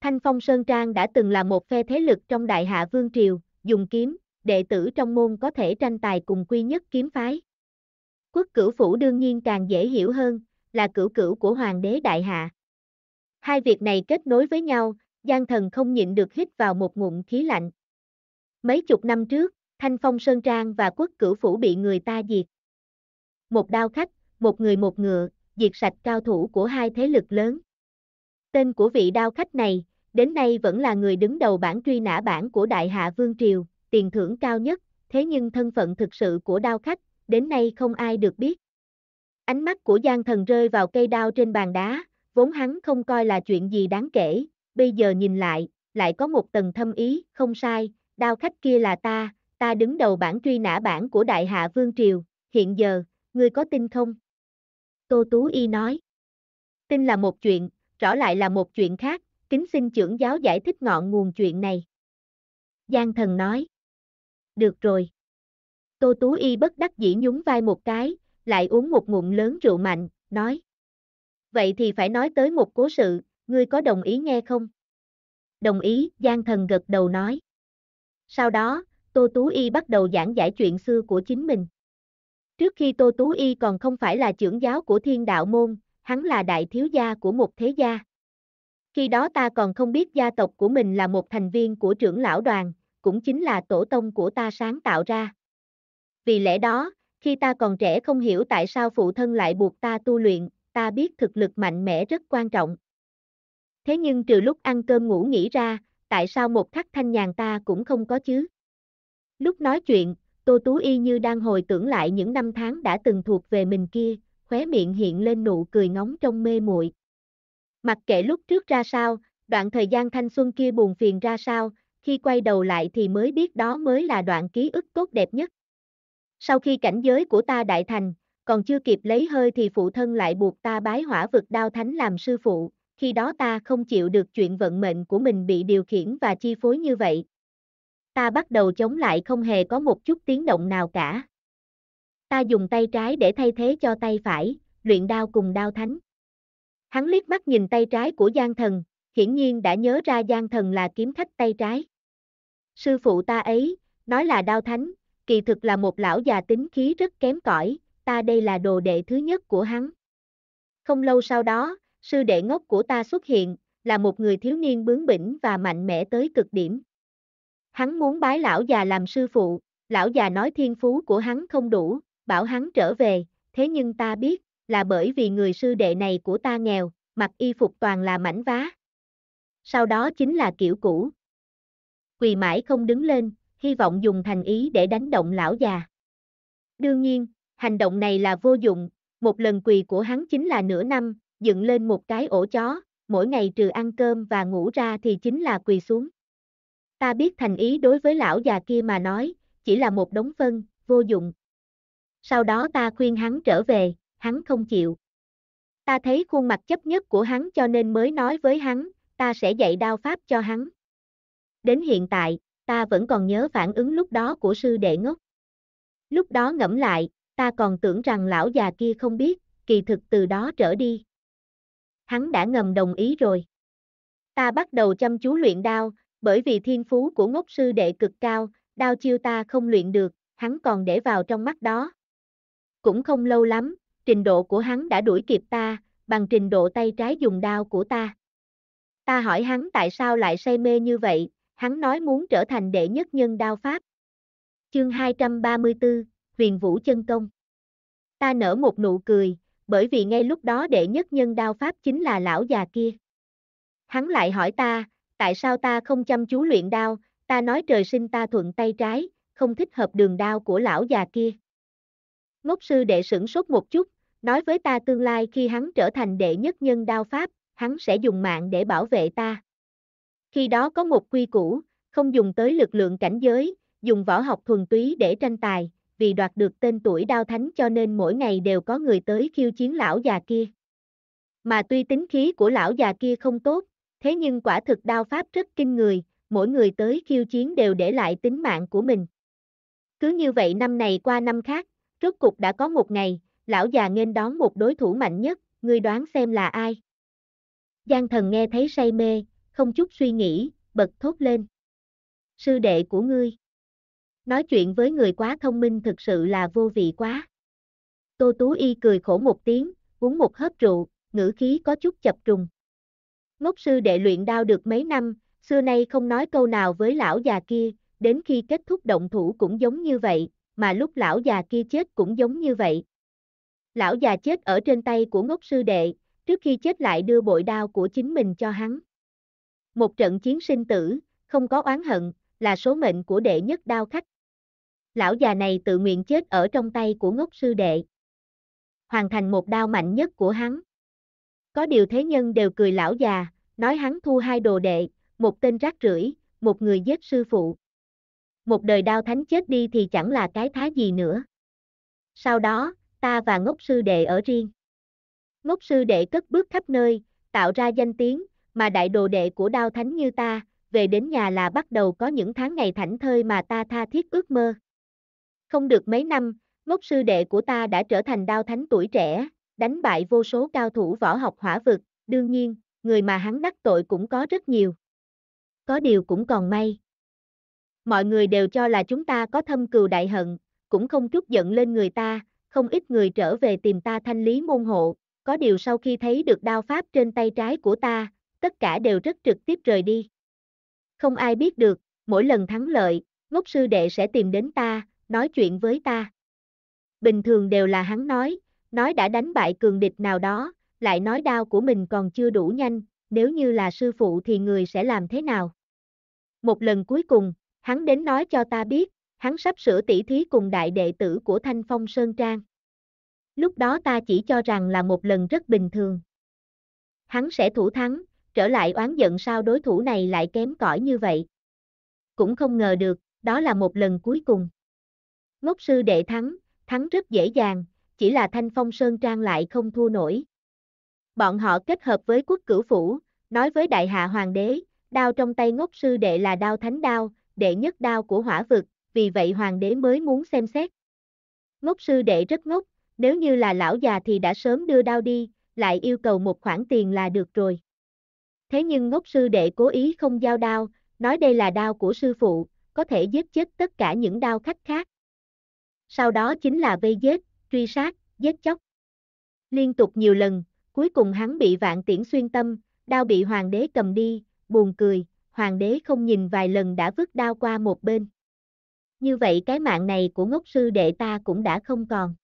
Thanh Phong Sơn Trang đã từng là một phe thế lực trong Đại Hạ Vương Triều, dùng kiếm, đệ tử trong môn có thể tranh tài cùng quy nhất kiếm phái. Quốc cửu phủ đương nhiên càng dễ hiểu hơn, là cửu cửu của Hoàng đế Đại Hạ. Hai việc này kết nối với nhau, Giang Thần không nhịn được hít vào một ngụm khí lạnh. Mấy chục năm trước, Thanh Phong Sơn Trang và quốc cửu phủ bị người ta diệt. Một đao khách, một người một ngựa, diệt sạch cao thủ của hai thế lực lớn. Tên của vị đao khách này, đến nay vẫn là người đứng đầu bản truy nã bản của Đại Hạ Vương Triều, tiền thưởng cao nhất, thế nhưng thân phận thực sự của đao khách, đến nay không ai được biết. Ánh mắt của Giang Thần rơi vào cây đao trên bàn đá, vốn hắn không coi là chuyện gì đáng kể, bây giờ nhìn lại, lại có một tầng thâm ý, không sai, đao khách kia là ta, ta đứng đầu bản truy nã bản của Đại Hạ Vương Triều, hiện giờ, ngươi có tin không? Tô Tú Y nói. Tin là một chuyện, rõ lại là một chuyện khác, kính xin trưởng giáo giải thích ngọn nguồn chuyện này. Giang thần nói. Được rồi. Tô Tú Y bất đắc dĩ nhún vai một cái, lại uống một ngụm lớn rượu mạnh, nói. Vậy thì phải nói tới một cố sự, ngươi có đồng ý nghe không? Đồng ý, Giang thần gật đầu nói. Sau đó, Tô Tú Y bắt đầu giảng giải chuyện xưa của chính mình. Trước khi Tô Tú Y còn không phải là trưởng giáo của thiên đạo môn, hắn là đại thiếu gia của một thế gia. Khi đó ta còn không biết gia tộc của mình là một thành viên của trưởng lão đoàn, cũng chính là tổ tông của ta sáng tạo ra. Vì lẽ đó, khi ta còn trẻ không hiểu tại sao phụ thân lại buộc ta tu luyện, ta biết thực lực mạnh mẽ rất quan trọng. Thế nhưng trừ lúc ăn cơm ngủ nghỉ ra, tại sao một khắc thanh nhàn ta cũng không có chứ? Lúc nói chuyện, Tô Tú Y như đang hồi tưởng lại những năm tháng đã từng thuộc về mình kia, khóe miệng hiện lên nụ cười ngóng trong mê muội. Mặc kệ lúc trước ra sao, đoạn thời gian thanh xuân kia buồn phiền ra sao, khi quay đầu lại thì mới biết đó mới là đoạn ký ức tốt đẹp nhất. Sau khi cảnh giới của ta đại thành, còn chưa kịp lấy hơi thì phụ thân lại buộc ta bái hỏa vực đao thánh làm sư phụ, khi đó ta không chịu được chuyện vận mệnh của mình bị điều khiển và chi phối như vậy, ta bắt đầu chống lại không hề có một chút tiếng động nào cả. Ta dùng tay trái để thay thế cho tay phải, luyện đao cùng đao thánh. Hắn liếc mắt nhìn tay trái của Giang Thần, hiển nhiên đã nhớ ra Giang Thần là kiếm khách tay trái. Sư phụ ta ấy, nói là đao thánh, kỳ thực là một lão già tính khí rất kém cỏi, ta đây là đồ đệ thứ nhất của hắn. Không lâu sau đó, sư đệ ngốc của ta xuất hiện, là một người thiếu niên bướng bỉnh và mạnh mẽ tới cực điểm. Hắn muốn bái lão già làm sư phụ, lão già nói thiên phú của hắn không đủ, bảo hắn trở về, thế nhưng ta biết, là bởi vì người sư đệ này của ta nghèo, mặc y phục toàn là mảnh vá. Sau đó chính là kiểu cũ. Quỳ mãi không đứng lên, hy vọng dùng thành ý để đánh động lão già. Đương nhiên, hành động này là vô dụng, một lần quỳ của hắn chính là nửa năm, dựng lên một cái ổ chó, mỗi ngày trừ ăn cơm và ngủ ra thì chính là quỳ xuống. Ta biết thành ý đối với lão già kia mà nói, chỉ là một đống phân, vô dụng. Sau đó ta khuyên hắn trở về, hắn không chịu. Ta thấy khuôn mặt chấp nhất của hắn cho nên mới nói với hắn, ta sẽ dạy đao pháp cho hắn. Đến hiện tại, ta vẫn còn nhớ phản ứng lúc đó của sư đệ ngốc. Lúc đó ngẫm lại, ta còn tưởng rằng lão già kia không biết, kỳ thực từ đó trở đi. Hắn đã ngầm đồng ý rồi. Ta bắt đầu chăm chú luyện đao, bởi vì thiên phú của ngốc sư đệ cực cao, đao chiêu ta không luyện được, hắn còn để vào trong mắt đó. Cũng không lâu lắm, trình độ của hắn đã đuổi kịp ta, bằng trình độ tay trái dùng đao của ta. Ta hỏi hắn tại sao lại say mê như vậy, hắn nói muốn trở thành đệ nhất nhân đao pháp. Chương 234, Huyền Vũ Chân Công Ta nở một nụ cười, bởi vì ngay lúc đó đệ nhất nhân đao pháp chính là lão già kia. Hắn lại hỏi ta, tại sao ta không chăm chú luyện đao, ta nói trời sinh ta thuận tay trái, không thích hợp đường đao của lão già kia. Ngốc sư đệ sửng sốt một chút, nói với ta tương lai khi hắn trở thành đệ nhất nhân đao pháp, hắn sẽ dùng mạng để bảo vệ ta. Khi đó có một quy củ, không dùng tới lực lượng cảnh giới, dùng võ học thuần túy để tranh tài, vì đoạt được tên tuổi đao thánh cho nên mỗi ngày đều có người tới khiêu chiến lão già kia. Mà tuy tính khí của lão già kia không tốt, thế nhưng quả thực đao pháp rất kinh người, mỗi người tới khiêu chiến đều để lại tính mạng của mình. Cứ như vậy năm này qua năm khác, rốt cục đã có một ngày, lão già nên đón một đối thủ mạnh nhất, ngươi đoán xem là ai? Giang thần nghe thấy say mê, không chút suy nghĩ, bật thốt lên. Sư đệ của ngươi. Nói chuyện với người quá thông minh thực sự là vô vị quá. Tô Tú Y cười khổ một tiếng, uống một hớp rượu, ngữ khí có chút chập trùng. Ngốc sư đệ luyện đao được mấy năm, xưa nay không nói câu nào với lão già kia, đến khi kết thúc động thủ cũng giống như vậy, mà lúc lão già kia chết cũng giống như vậy. Lão già chết ở trên tay của ngốc sư đệ, trước khi chết lại đưa bội đao của chính mình cho hắn. Một trận chiến sinh tử, không có oán hận, là số mệnh của đệ nhất đao khách. Lão già này tự nguyện chết ở trong tay của ngốc sư đệ. Hoàn thành một đao mạnh nhất của hắn. Có điều thế nhân đều cười lão già, nói hắn thu hai đồ đệ, một tên rác rưởi, một người giết sư phụ. Một đời đao thánh chết đi thì chẳng là cái thái gì nữa. Sau đó, ta và ngốc sư đệ ở riêng. Ngốc sư đệ cất bước khắp nơi, tạo ra danh tiếng, mà đại đồ đệ của đao thánh như ta, về đến nhà là bắt đầu có những tháng ngày thảnh thơi mà ta tha thiết ước mơ. Không được mấy năm, ngốc sư đệ của ta đã trở thành đao thánh tuổi trẻ, đánh bại vô số cao thủ võ học hỏa vực, đương nhiên, người mà hắn đắc tội cũng có rất nhiều. Có điều cũng còn may. Mọi người đều cho là chúng ta có thâm cừu đại hận, cũng không chút giận lên người ta, không ít người trở về tìm ta thanh lý môn hộ, có điều sau khi thấy được đao pháp trên tay trái của ta, tất cả đều rất trực tiếp rời đi. Không ai biết được, mỗi lần thắng lợi, ngốc sư đệ sẽ tìm đến ta, nói chuyện với ta. Bình thường đều là hắn nói, nói đã đánh bại cường địch nào đó, lại nói đao của mình còn chưa đủ nhanh, nếu như là sư phụ thì người sẽ làm thế nào? Một lần cuối cùng, hắn đến nói cho ta biết, hắn sắp sửa tỷ thí cùng đại đệ tử của Thanh Phong Sơn Trang. Lúc đó ta chỉ cho rằng là một lần rất bình thường. Hắn sẽ thủ thắng, trở lại oán giận sao đối thủ này lại kém cỏi như vậy. Cũng không ngờ được, đó là một lần cuối cùng. Ngốc sư đệ thắng, thắng rất dễ dàng, chỉ là Thanh Phong Sơn Trang lại không thua nổi, bọn họ kết hợp với quốc cửu phủ, nói với đại hạ hoàng đế, đao trong tay ngốc sư đệ là đao thánh đao, đệ nhất đao của hỏa vực, vì vậy hoàng đế mới muốn xem xét. Ngốc sư đệ rất ngốc, nếu như là lão già thì đã sớm đưa đao đi, lại yêu cầu một khoản tiền là được rồi. Thế nhưng ngốc sư đệ cố ý không giao đao, nói đây là đao của sư phụ, có thể giết chết tất cả những đao khách khác. Sau đó chính là vây giết, truy sát, giết chóc. Liên tục nhiều lần, Cuối cùng hắn bị vạn tiễn xuyên tâm, đao bị hoàng đế cầm đi, buồn cười, hoàng đế không nhìn vài lần đã vứt đao qua một bên. Như vậy cái mạng này của ngốc sư đệ ta cũng đã không còn.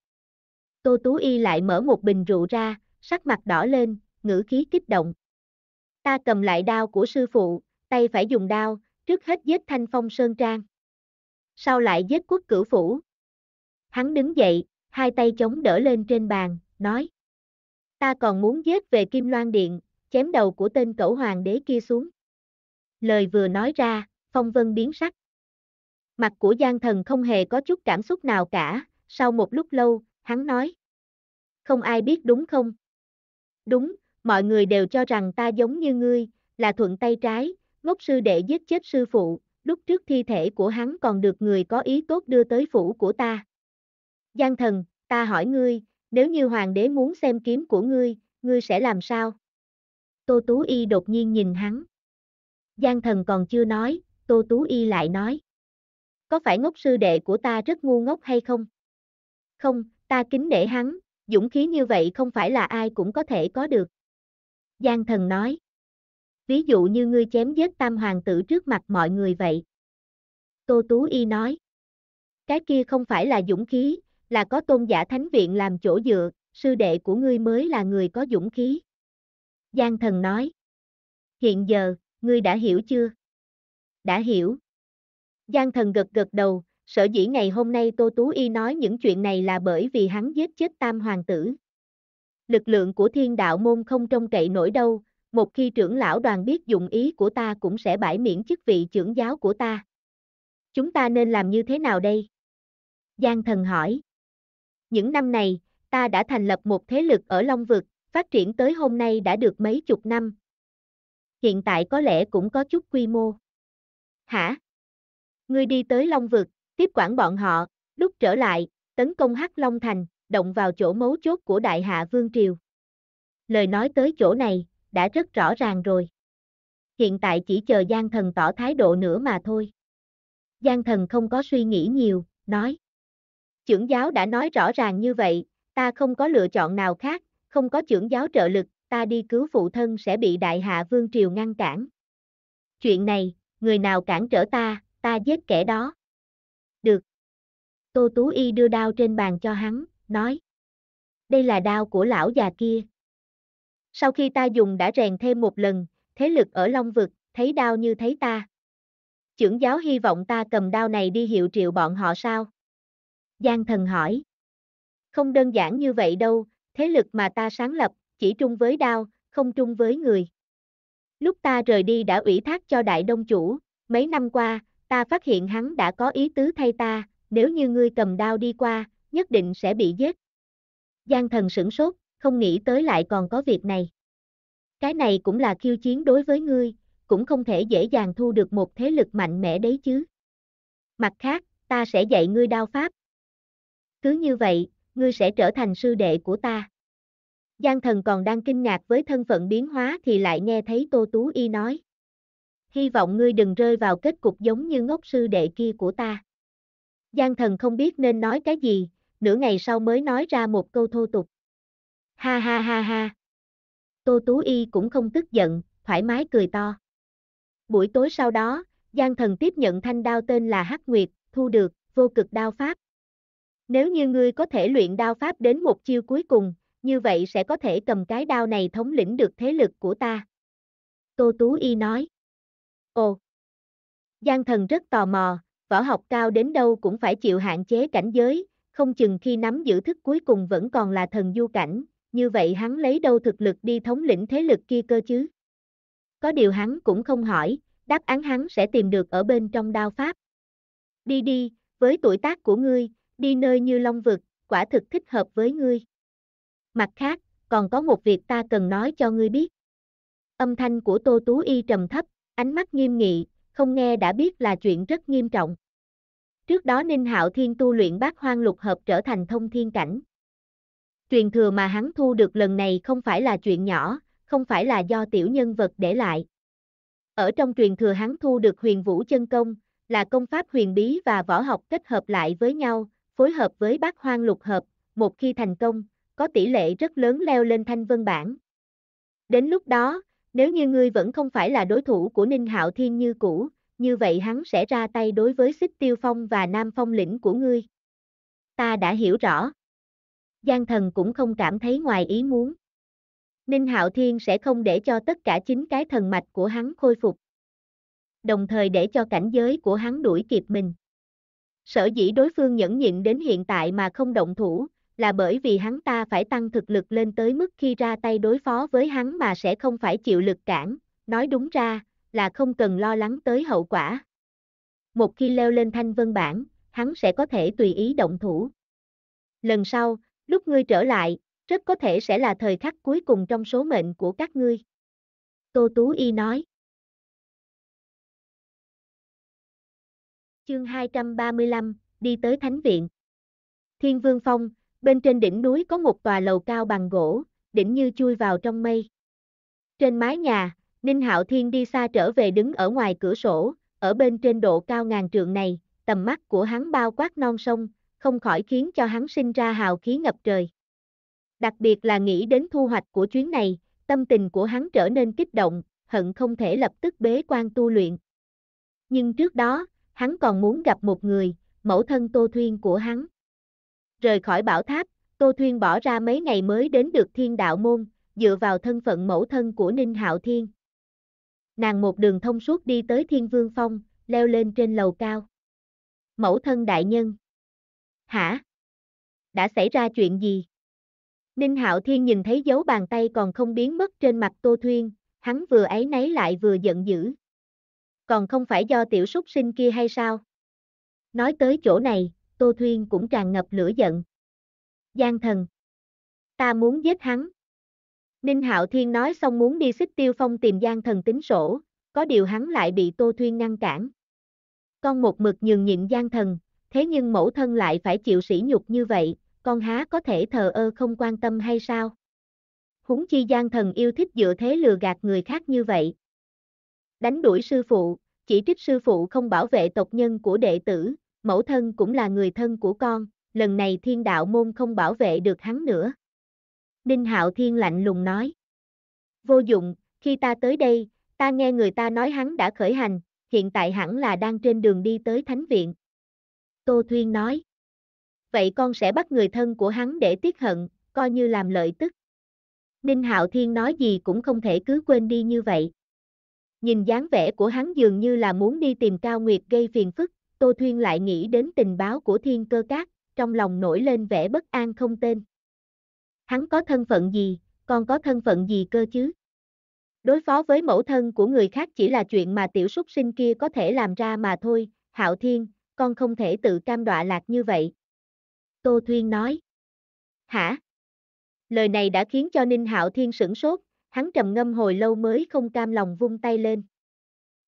Tô Tú Y lại mở một bình rượu ra, sắc mặt đỏ lên, ngữ khí kích động. Ta cầm lại đao của sư phụ, tay phải dùng đao, trước hết giết thanh phong sơn trang. Sau lại giết quốc cửu phủ. Hắn đứng dậy, hai tay chống đỡ lên trên bàn, nói. Ta còn muốn giết về Kim Loan Điện, chém đầu của tên cẩu hoàng đế kia xuống. Lời vừa nói ra, phong vân biến sắc. Mặt của Giang Thần không hề có chút cảm xúc nào cả, sau một lúc lâu, hắn nói. Không ai biết đúng không? Đúng, mọi người đều cho rằng ta giống như ngươi, là thuận tay trái, ngốc sư đệ giết chết sư phụ, lúc trước thi thể của hắn còn được người có ý tốt đưa tới phủ của ta. Giang thần, ta hỏi ngươi, nếu như hoàng đế muốn xem kiếm của ngươi, ngươi sẽ làm sao? Tô Tú Y đột nhiên nhìn hắn. Giang thần còn chưa nói, Tô Tú Y lại nói. Có phải ngốc sư đệ của ta rất ngu ngốc hay không? Không, ta kính nể hắn, dũng khí như vậy không phải là ai cũng có thể có được. Giang thần nói. Ví dụ như ngươi chém giết tam hoàng tử trước mặt mọi người vậy. Tô Tú Y nói. Cái kia không phải là dũng khí, là có tôn giả thánh viện làm chỗ dựa, sư đệ của ngươi mới là người có dũng khí. Giang thần nói. Hiện giờ, ngươi đã hiểu chưa? Đã hiểu. Giang thần gật gật đầu, sở dĩ ngày hôm nay Tô Tú Y nói những chuyện này là bởi vì hắn giết chết tam hoàng tử. Lực lượng của thiên đạo môn không trông cậy nổi đâu, một khi trưởng lão đoàn biết dụng ý của ta cũng sẽ bãi miễn chức vị trưởng giáo của ta. Chúng ta nên làm như thế nào đây? Giang thần hỏi. Những năm này, ta đã thành lập một thế lực ở Long Vực, phát triển tới hôm nay đã được mấy chục năm. Hiện tại có lẽ cũng có chút quy mô. Hả? Ngươi đi tới Long Vực, tiếp quản bọn họ, lúc trở lại, tấn công Hắc Long Thành, động vào chỗ mấu chốt của Đại Hạ Vương Triều. Lời nói tới chỗ này, đã rất rõ ràng rồi. Hiện tại chỉ chờ Giang Thần tỏ thái độ nữa mà thôi. Giang Thần không có suy nghĩ nhiều, nói. Trưởng giáo đã nói rõ ràng như vậy, ta không có lựa chọn nào khác, không có trưởng giáo trợ lực, ta đi cứu phụ thân sẽ bị đại hạ vương triều ngăn cản. Chuyện này, người nào cản trở ta, ta giết kẻ đó. Được. Tô Tú Y đưa đao trên bàn cho hắn, nói. Đây là đao của lão già kia. Sau khi ta dùng đã rèn thêm một lần, thế lực ở Long Vực, thấy đao như thấy ta. Chưởng giáo hy vọng ta cầm đao này đi hiệu triệu bọn họ sao? Giang thần hỏi. Không đơn giản như vậy đâu, thế lực mà ta sáng lập, chỉ trung với đao, không trung với người. Lúc ta rời đi đã ủy thác cho đại đông chủ, mấy năm qua, ta phát hiện hắn đã có ý tứ thay ta, nếu như ngươi cầm đao đi qua, nhất định sẽ bị giết. Giang thần sửng sốt, không nghĩ tới lại còn có việc này. Cái này cũng là khiêu chiến đối với ngươi, cũng không thể dễ dàng thu được một thế lực mạnh mẽ đấy chứ. Mặt khác, ta sẽ dạy ngươi đao pháp, cứ như vậy, ngươi sẽ trở thành sư đệ của ta. Giang thần còn đang kinh ngạc với thân phận biến hóa thì lại nghe thấy Tô Tú Y nói. Hy vọng ngươi đừng rơi vào kết cục giống như ngốc sư đệ kia của ta. Giang thần không biết nên nói cái gì, nửa ngày sau mới nói ra một câu thô tục. Ha ha ha ha. Tô Tú Y cũng không tức giận, thoải mái cười to. Buổi tối sau đó, Giang thần tiếp nhận thanh đao tên là Hắc Nguyệt, thu được, vô cực đao pháp, nếu như ngươi có thể luyện đao pháp đến một chiêu cuối cùng, như vậy sẽ có thể cầm cái đao này thống lĩnh được thế lực của ta. Tô Tú Y nói. Ồ! Giang thần rất tò mò, võ học cao đến đâu cũng phải chịu hạn chế cảnh giới, không chừng khi nắm giữ thức cuối cùng vẫn còn là thần du cảnh, như vậy hắn lấy đâu thực lực đi thống lĩnh thế lực kia cơ chứ? Có điều hắn cũng không hỏi, đáp án hắn sẽ tìm được ở bên trong đao pháp. Đi đi, với tuổi tác của ngươi, đi nơi như Long Vực, quả thực thích hợp với ngươi. Mặt khác, còn có một việc ta cần nói cho ngươi biết. Âm thanh của Tô Tú Y trầm thấp, ánh mắt nghiêm nghị, không nghe đã biết là chuyện rất nghiêm trọng. Trước đó Ninh Hạo Thiên tu luyện bát hoang lục hợp trở thành thông thiên cảnh. Truyền thừa mà hắn thu được lần này không phải là chuyện nhỏ, không phải là do tiểu nhân vật để lại. Ở trong truyền thừa hắn thu được huyền vũ chân công, là công pháp huyền bí và võ học kết hợp lại với nhau, phối hợp với bát hoang lục hợp, một khi thành công, có tỷ lệ rất lớn leo lên thanh vân bản Đến lúc đó, nếu như ngươi vẫn không phải là đối thủ của Ninh Hạo Thiên như cũ, như vậy hắn sẽ ra tay đối với Xích Tiêu Phong và Nam Phong lĩnh của ngươi. Ta đã hiểu rõ. Giang thần cũng không cảm thấy ngoài ý muốn. Ninh Hạo Thiên sẽ không để cho tất cả chính cái thần mạch của hắn khôi phục. Đồng thời để cho cảnh giới của hắn đuổi kịp mình. Sở dĩ đối phương nhẫn nhịn đến hiện tại mà không động thủ, là bởi vì hắn ta phải tăng thực lực lên tới mức khi ra tay đối phó với hắn mà sẽ không phải chịu lực cản, nói đúng ra, là không cần lo lắng tới hậu quả. Một khi leo lên thanh vân bản, hắn sẽ có thể tùy ý động thủ. Lần sau, lúc ngươi trở lại, rất có thể sẽ là thời khắc cuối cùng trong số mệnh của các ngươi. Tô Tú Y nói. Chương 235, đi tới Thánh Viện. Thiên Vương Phong, bên trên đỉnh núi có một tòa lầu cao bằng gỗ, đỉnh như chui vào trong mây. Trên mái nhà, Ninh Hạo Thiên đi xa trở về đứng ở ngoài cửa sổ, ở bên trên độ cao ngàn trượng này, tầm mắt của hắn bao quát non sông, không khỏi khiến cho hắn sinh ra hào khí ngập trời. Đặc biệt là nghĩ đến thu hoạch của chuyến này, tâm tình của hắn trở nên kích động, hận không thể lập tức bế quan tu luyện. Nhưng trước đó, hắn còn muốn gặp một người, mẫu thân Tô Thuyên của hắn. Rời khỏi bảo tháp, Tô Thuyên bỏ ra mấy ngày mới đến được thiên đạo môn, dựa vào thân phận mẫu thân của Ninh Hạo Thiên. Nàng một đường thông suốt đi tới thiên vương phong, leo lên trên lầu cao. Mẫu thân đại nhân. Hả? Đã xảy ra chuyện gì? Ninh Hạo Thiên nhìn thấy dấu bàn tay còn không biến mất trên mặt Tô Thuyên, hắn vừa ấy nấy lại vừa giận dữ còn không phải do tiểu súc sinh kia hay sao? Nói tới chỗ này, Tô Thuyên cũng tràn ngập lửa giận. Giang thần. Ta muốn giết hắn. Ninh Hạo Thiên nói xong muốn đi xích tiêu phong tìm Giang thần tính sổ, có điều hắn lại bị Tô Thuyên ngăn cản. Con một mực nhường nhịn Giang thần, thế nhưng mẫu thân lại phải chịu sỉ nhục như vậy, con há có thể thờ ơ không quan tâm hay sao? Húng chi Giang thần yêu thích dựa thế lừa gạt người khác như vậy đánh đuổi sư phụ, chỉ trích sư phụ không bảo vệ tộc nhân của đệ tử, mẫu thân cũng là người thân của con, lần này thiên đạo môn không bảo vệ được hắn nữa. Ninh Hạo Thiên lạnh lùng nói. Vô dụng, khi ta tới đây, ta nghe người ta nói hắn đã khởi hành, hiện tại hẳn là đang trên đường đi tới thánh viện. Tô Thuyên nói. Vậy con sẽ bắt người thân của hắn để tiết hận, coi như làm lợi tức. Ninh Hạo Thiên nói gì cũng không thể cứ quên đi như vậy. Nhìn dáng vẻ của hắn dường như là muốn đi tìm Cao Nguyệt gây phiền phức, Tô Thuyên lại nghĩ đến tình báo của thiên cơ cát, trong lòng nổi lên vẻ bất an không tên. Hắn có thân phận gì, còn có thân phận gì cơ chứ? Đối phó với mẫu thân của người khác chỉ là chuyện mà tiểu súc sinh kia có thể làm ra mà thôi, hạo thiên, con không thể tự cam đọa lạc như vậy. Tô Thuyên nói. Hả? Lời này đã khiến cho Ninh Hạo Thiên sửng sốt, hắn trầm ngâm hồi lâu mới không cam lòng vung tay lên.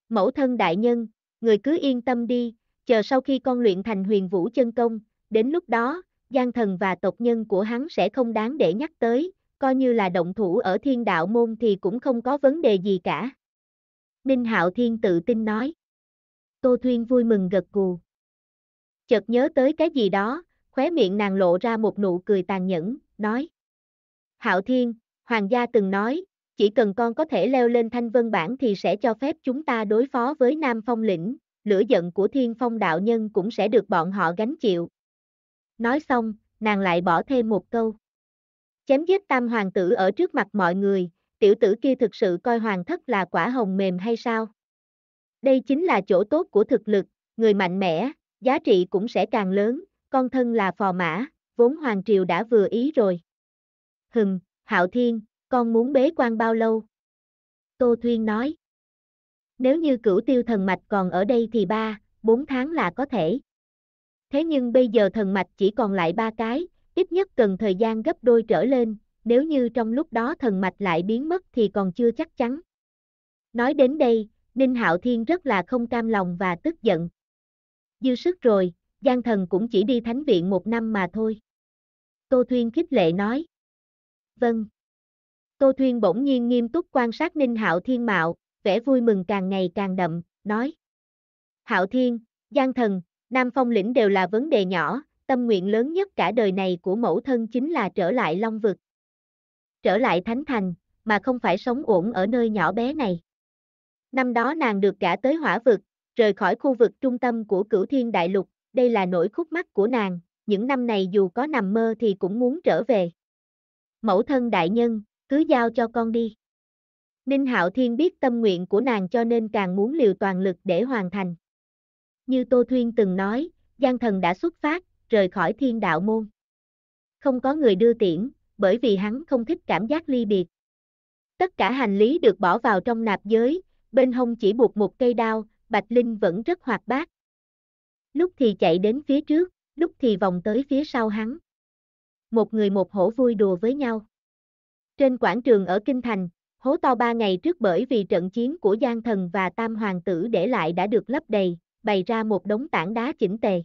Mẫu thân đại nhân, người cứ yên tâm đi, chờ sau khi con luyện thành huyền vũ chân công, đến lúc đó, gian thần và tộc nhân của hắn sẽ không đáng để nhắc tới, coi như là động thủ ở thiên đạo môn thì cũng không có vấn đề gì cả. minh Hạo Thiên tự tin nói. Tô Thuyên vui mừng gật cù Chợt nhớ tới cái gì đó, khóe miệng nàng lộ ra một nụ cười tàn nhẫn, nói. Hạo Thiên, Hoàng gia từng nói, chỉ cần con có thể leo lên thanh vân bản thì sẽ cho phép chúng ta đối phó với Nam Phong lĩnh, lửa giận của thiên phong đạo nhân cũng sẽ được bọn họ gánh chịu. Nói xong, nàng lại bỏ thêm một câu. Chém giết tam hoàng tử ở trước mặt mọi người, tiểu tử kia thực sự coi hoàng thất là quả hồng mềm hay sao? Đây chính là chỗ tốt của thực lực, người mạnh mẽ, giá trị cũng sẽ càng lớn, con thân là phò mã, vốn hoàng triều đã vừa ý rồi. Hừng, Hạo Thiên, con muốn bế quan bao lâu? Tô Thuyên nói. Nếu như cửu tiêu thần mạch còn ở đây thì ba, bốn tháng là có thể. Thế nhưng bây giờ thần mạch chỉ còn lại ba cái, ít nhất cần thời gian gấp đôi trở lên, nếu như trong lúc đó thần mạch lại biến mất thì còn chưa chắc chắn. Nói đến đây, Ninh Hạo Thiên rất là không cam lòng và tức giận. Dư sức rồi, Giang Thần cũng chỉ đi thánh viện một năm mà thôi. Tô Thuyên khích lệ nói. Vâng. Tô Thuyên bỗng nhiên nghiêm túc quan sát Ninh Hạo Thiên mạo, vẻ vui mừng càng ngày càng đậm, nói. Hạo Thiên, Giang Thần, Nam Phong Lĩnh đều là vấn đề nhỏ, tâm nguyện lớn nhất cả đời này của mẫu thân chính là trở lại Long Vực. Trở lại Thánh Thành, mà không phải sống ổn ở nơi nhỏ bé này. Năm đó nàng được cả tới hỏa vực, rời khỏi khu vực trung tâm của cửu thiên đại lục, đây là nỗi khúc mắc của nàng, những năm này dù có nằm mơ thì cũng muốn trở về. Mẫu thân đại nhân, cứ giao cho con đi. Ninh Hạo Thiên biết tâm nguyện của nàng cho nên càng muốn liều toàn lực để hoàn thành. Như Tô Thuyên từng nói, Giang Thần đã xuất phát, rời khỏi thiên đạo môn. Không có người đưa tiễn, bởi vì hắn không thích cảm giác ly biệt. Tất cả hành lý được bỏ vào trong nạp giới, bên hông chỉ buộc một cây đao, Bạch Linh vẫn rất hoạt bát. Lúc thì chạy đến phía trước, lúc thì vòng tới phía sau hắn. Một người một hổ vui đùa với nhau. Trên quảng trường ở Kinh Thành, hố to ba ngày trước bởi vì trận chiến của Giang Thần và Tam Hoàng Tử để lại đã được lấp đầy, bày ra một đống tảng đá chỉnh tề.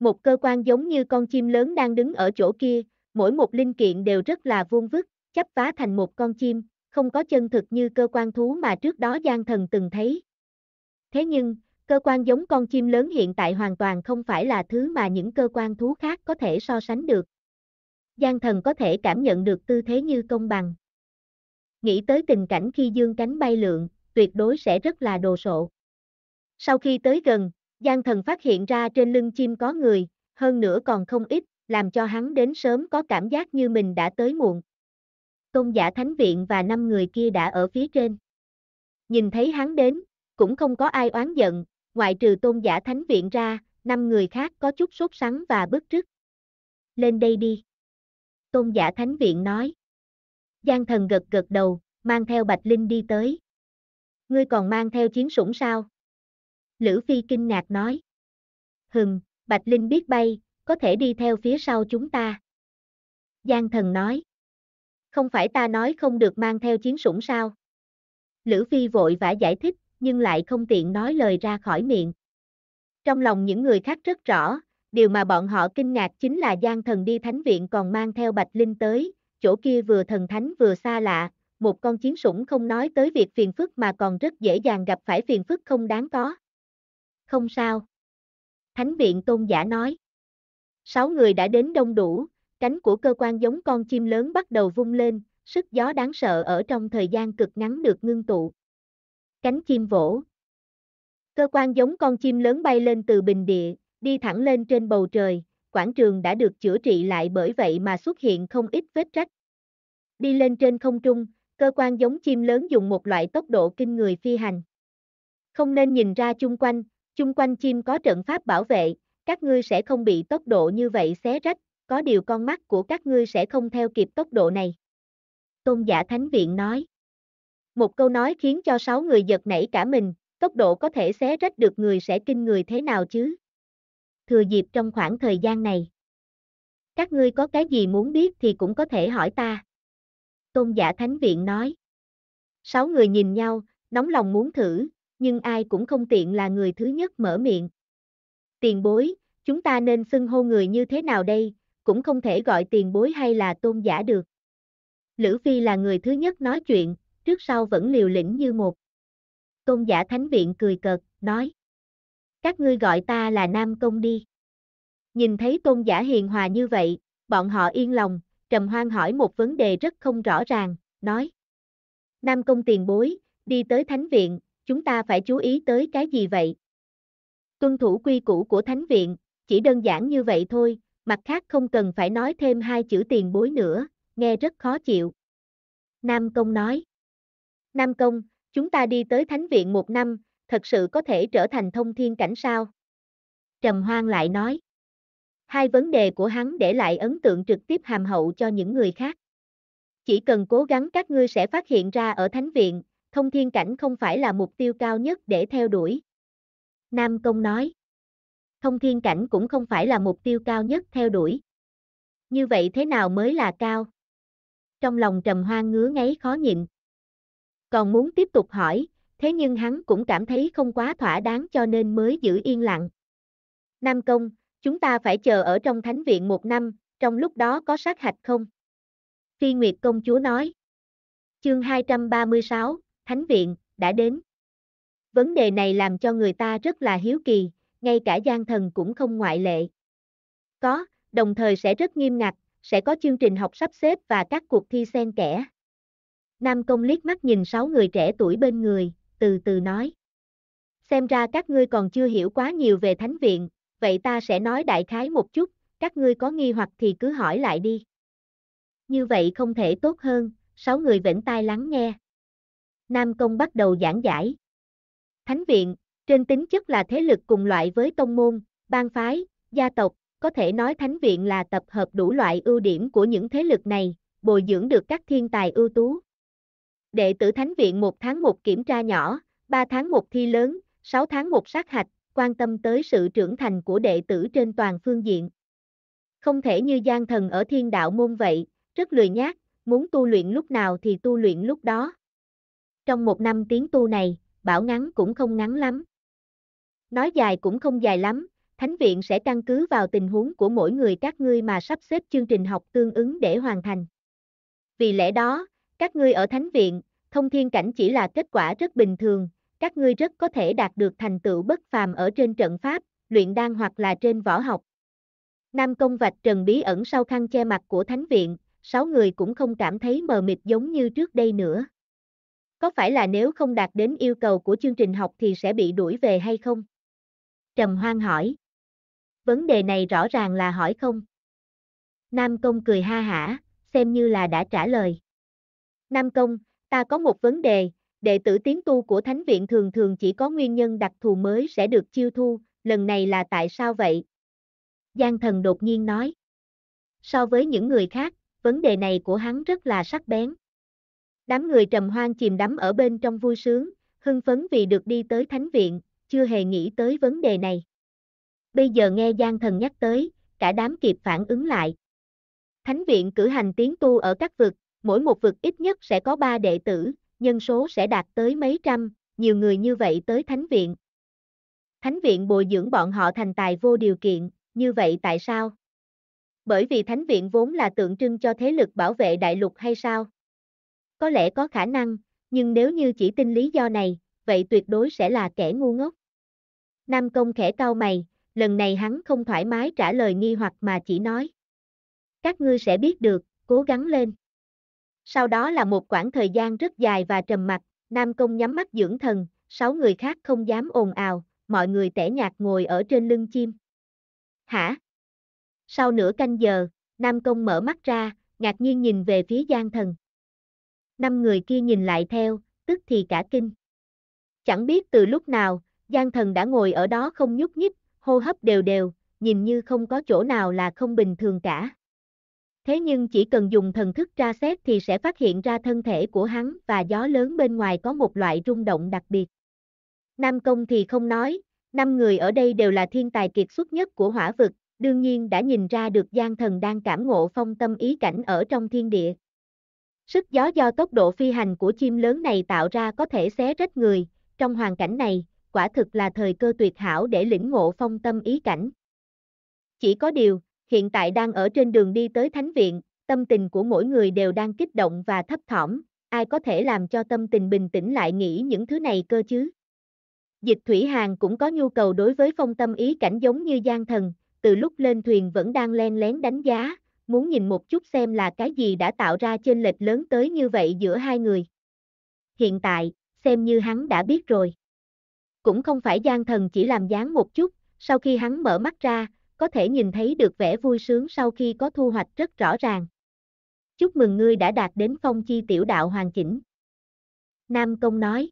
Một cơ quan giống như con chim lớn đang đứng ở chỗ kia, mỗi một linh kiện đều rất là vuông vức, chấp vá thành một con chim, không có chân thực như cơ quan thú mà trước đó Giang Thần từng thấy. Thế nhưng, cơ quan giống con chim lớn hiện tại hoàn toàn không phải là thứ mà những cơ quan thú khác có thể so sánh được. Giang thần có thể cảm nhận được tư thế như công bằng. Nghĩ tới tình cảnh khi dương cánh bay lượn, tuyệt đối sẽ rất là đồ sộ. Sau khi tới gần, Giang thần phát hiện ra trên lưng chim có người, hơn nữa còn không ít, làm cho hắn đến sớm có cảm giác như mình đã tới muộn. Tôn giả thánh viện và năm người kia đã ở phía trên. Nhìn thấy hắn đến, cũng không có ai oán giận, ngoại trừ tôn giả thánh viện ra, năm người khác có chút sốt sắng và bức rứt. Lên đây đi tôn giả thánh viện nói. Giang thần gật gật đầu, mang theo Bạch Linh đi tới. Ngươi còn mang theo chiến sủng sao? Lữ Phi kinh ngạc nói. Hừng, Bạch Linh biết bay, có thể đi theo phía sau chúng ta. Giang thần nói. Không phải ta nói không được mang theo chiến sủng sao? Lữ Phi vội vã giải thích, nhưng lại không tiện nói lời ra khỏi miệng. Trong lòng những người khác rất rõ, điều mà bọn họ kinh ngạc chính là gian thần đi thánh viện còn mang theo bạch linh tới, chỗ kia vừa thần thánh vừa xa lạ, một con chiến sủng không nói tới việc phiền phức mà còn rất dễ dàng gặp phải phiền phức không đáng có. Không sao. Thánh viện tôn giả nói. Sáu người đã đến đông đủ, cánh của cơ quan giống con chim lớn bắt đầu vung lên, sức gió đáng sợ ở trong thời gian cực ngắn được ngưng tụ. Cánh chim vỗ. Cơ quan giống con chim lớn bay lên từ bình địa, đi thẳng lên trên bầu trời, quảng trường đã được chữa trị lại bởi vậy mà xuất hiện không ít vết rách. Đi lên trên không trung, cơ quan giống chim lớn dùng một loại tốc độ kinh người phi hành. Không nên nhìn ra chung quanh, chung quanh chim có trận pháp bảo vệ, các ngươi sẽ không bị tốc độ như vậy xé rách, có điều con mắt của các ngươi sẽ không theo kịp tốc độ này. Tôn giả Thánh Viện nói. Một câu nói khiến cho sáu người giật nảy cả mình, tốc độ có thể xé rách được người sẽ kinh người thế nào chứ? thừa dịp trong khoảng thời gian này. Các ngươi có cái gì muốn biết thì cũng có thể hỏi ta. Tôn giả Thánh Viện nói. Sáu người nhìn nhau, nóng lòng muốn thử, nhưng ai cũng không tiện là người thứ nhất mở miệng. Tiền bối, chúng ta nên xưng hô người như thế nào đây, cũng không thể gọi tiền bối hay là tôn giả được. Lữ Phi là người thứ nhất nói chuyện, trước sau vẫn liều lĩnh như một. Tôn giả Thánh Viện cười cợt, nói các ngươi gọi ta là Nam Công đi. Nhìn thấy tôn giả hiền hòa như vậy, bọn họ yên lòng, Trầm Hoang hỏi một vấn đề rất không rõ ràng, nói. Nam Công tiền bối, đi tới Thánh Viện, chúng ta phải chú ý tới cái gì vậy? Tuân thủ quy củ của Thánh Viện, chỉ đơn giản như vậy thôi, mặt khác không cần phải nói thêm hai chữ tiền bối nữa, nghe rất khó chịu. Nam Công nói. Nam Công, chúng ta đi tới Thánh Viện một năm, thật sự có thể trở thành thông thiên cảnh sao? Trầm Hoang lại nói. Hai vấn đề của hắn để lại ấn tượng trực tiếp hàm hậu cho những người khác. Chỉ cần cố gắng các ngươi sẽ phát hiện ra ở Thánh Viện, thông thiên cảnh không phải là mục tiêu cao nhất để theo đuổi. Nam Công nói. Thông thiên cảnh cũng không phải là mục tiêu cao nhất theo đuổi. Như vậy thế nào mới là cao? Trong lòng trầm hoang ngứa ngáy khó nhịn. Còn muốn tiếp tục hỏi, thế nhưng hắn cũng cảm thấy không quá thỏa đáng cho nên mới giữ yên lặng. Nam Công, chúng ta phải chờ ở trong thánh viện một năm, trong lúc đó có sát hạch không? Phi Nguyệt công chúa nói. Chương 236, Thánh viện, đã đến. Vấn đề này làm cho người ta rất là hiếu kỳ, ngay cả gian thần cũng không ngoại lệ. Có, đồng thời sẽ rất nghiêm ngặt, sẽ có chương trình học sắp xếp và các cuộc thi xen kẽ. Nam Công liếc mắt nhìn sáu người trẻ tuổi bên người, từ từ nói. Xem ra các ngươi còn chưa hiểu quá nhiều về thánh viện, vậy ta sẽ nói đại khái một chút, các ngươi có nghi hoặc thì cứ hỏi lại đi. Như vậy không thể tốt hơn, sáu người vẫn tai lắng nghe. Nam Công bắt đầu giảng giải. Thánh viện, trên tính chất là thế lực cùng loại với tông môn, bang phái, gia tộc, có thể nói thánh viện là tập hợp đủ loại ưu điểm của những thế lực này, bồi dưỡng được các thiên tài ưu tú. Đệ tử Thánh viện 1 tháng 1 kiểm tra nhỏ, 3 tháng 1 thi lớn, 6 tháng 1 sát hạch, quan tâm tới sự trưởng thành của đệ tử trên toàn phương diện. Không thể như gian thần ở thiên đạo môn vậy, rất lười nhác, muốn tu luyện lúc nào thì tu luyện lúc đó. Trong một năm tiếng tu này, bảo ngắn cũng không ngắn lắm. Nói dài cũng không dài lắm, Thánh viện sẽ căn cứ vào tình huống của mỗi người các ngươi mà sắp xếp chương trình học tương ứng để hoàn thành. Vì lẽ đó, các ngươi ở thánh viện, thông thiên cảnh chỉ là kết quả rất bình thường, các ngươi rất có thể đạt được thành tựu bất phàm ở trên trận pháp, luyện đan hoặc là trên võ học. Nam công vạch trần bí ẩn sau khăn che mặt của thánh viện, sáu người cũng không cảm thấy mờ mịt giống như trước đây nữa. Có phải là nếu không đạt đến yêu cầu của chương trình học thì sẽ bị đuổi về hay không? Trầm hoang hỏi. Vấn đề này rõ ràng là hỏi không? Nam công cười ha hả, xem như là đã trả lời. Nam Công, ta có một vấn đề, đệ tử tiến tu của Thánh viện thường thường chỉ có nguyên nhân đặc thù mới sẽ được chiêu thu, lần này là tại sao vậy? Giang thần đột nhiên nói. So với những người khác, vấn đề này của hắn rất là sắc bén. Đám người trầm hoang chìm đắm ở bên trong vui sướng, hưng phấn vì được đi tới Thánh viện, chưa hề nghĩ tới vấn đề này. Bây giờ nghe Giang thần nhắc tới, cả đám kịp phản ứng lại. Thánh viện cử hành tiến tu ở các vực, mỗi một vực ít nhất sẽ có ba đệ tử, nhân số sẽ đạt tới mấy trăm, nhiều người như vậy tới thánh viện. Thánh viện bồi dưỡng bọn họ thành tài vô điều kiện, như vậy tại sao? Bởi vì thánh viện vốn là tượng trưng cho thế lực bảo vệ đại lục hay sao? Có lẽ có khả năng, nhưng nếu như chỉ tin lý do này, vậy tuyệt đối sẽ là kẻ ngu ngốc. Nam công khẽ cao mày, lần này hắn không thoải mái trả lời nghi hoặc mà chỉ nói. Các ngươi sẽ biết được, cố gắng lên. Sau đó là một khoảng thời gian rất dài và trầm mặc, Nam Công nhắm mắt dưỡng thần, sáu người khác không dám ồn ào, mọi người tẻ nhạt ngồi ở trên lưng chim. Hả? Sau nửa canh giờ, Nam Công mở mắt ra, ngạc nhiên nhìn về phía Giang Thần. Năm người kia nhìn lại theo, tức thì cả kinh. Chẳng biết từ lúc nào, Giang Thần đã ngồi ở đó không nhúc nhích, hô hấp đều đều, nhìn như không có chỗ nào là không bình thường cả. Thế nhưng chỉ cần dùng thần thức tra xét thì sẽ phát hiện ra thân thể của hắn và gió lớn bên ngoài có một loại rung động đặc biệt. Nam Công thì không nói, năm người ở đây đều là thiên tài kiệt xuất nhất của hỏa vực, đương nhiên đã nhìn ra được gian thần đang cảm ngộ phong tâm ý cảnh ở trong thiên địa. Sức gió do tốc độ phi hành của chim lớn này tạo ra có thể xé rách người, trong hoàn cảnh này, quả thực là thời cơ tuyệt hảo để lĩnh ngộ phong tâm ý cảnh. Chỉ có điều, hiện tại đang ở trên đường đi tới thánh viện, tâm tình của mỗi người đều đang kích động và thấp thỏm, ai có thể làm cho tâm tình bình tĩnh lại nghĩ những thứ này cơ chứ? Dịch Thủy Hàng cũng có nhu cầu đối với phong tâm ý cảnh giống như gian thần, từ lúc lên thuyền vẫn đang len lén đánh giá, muốn nhìn một chút xem là cái gì đã tạo ra chênh lệch lớn tới như vậy giữa hai người. Hiện tại, xem như hắn đã biết rồi. Cũng không phải gian thần chỉ làm dáng một chút, sau khi hắn mở mắt ra, có thể nhìn thấy được vẻ vui sướng sau khi có thu hoạch rất rõ ràng. Chúc mừng ngươi đã đạt đến phong chi tiểu đạo hoàn chỉnh. Nam Công nói.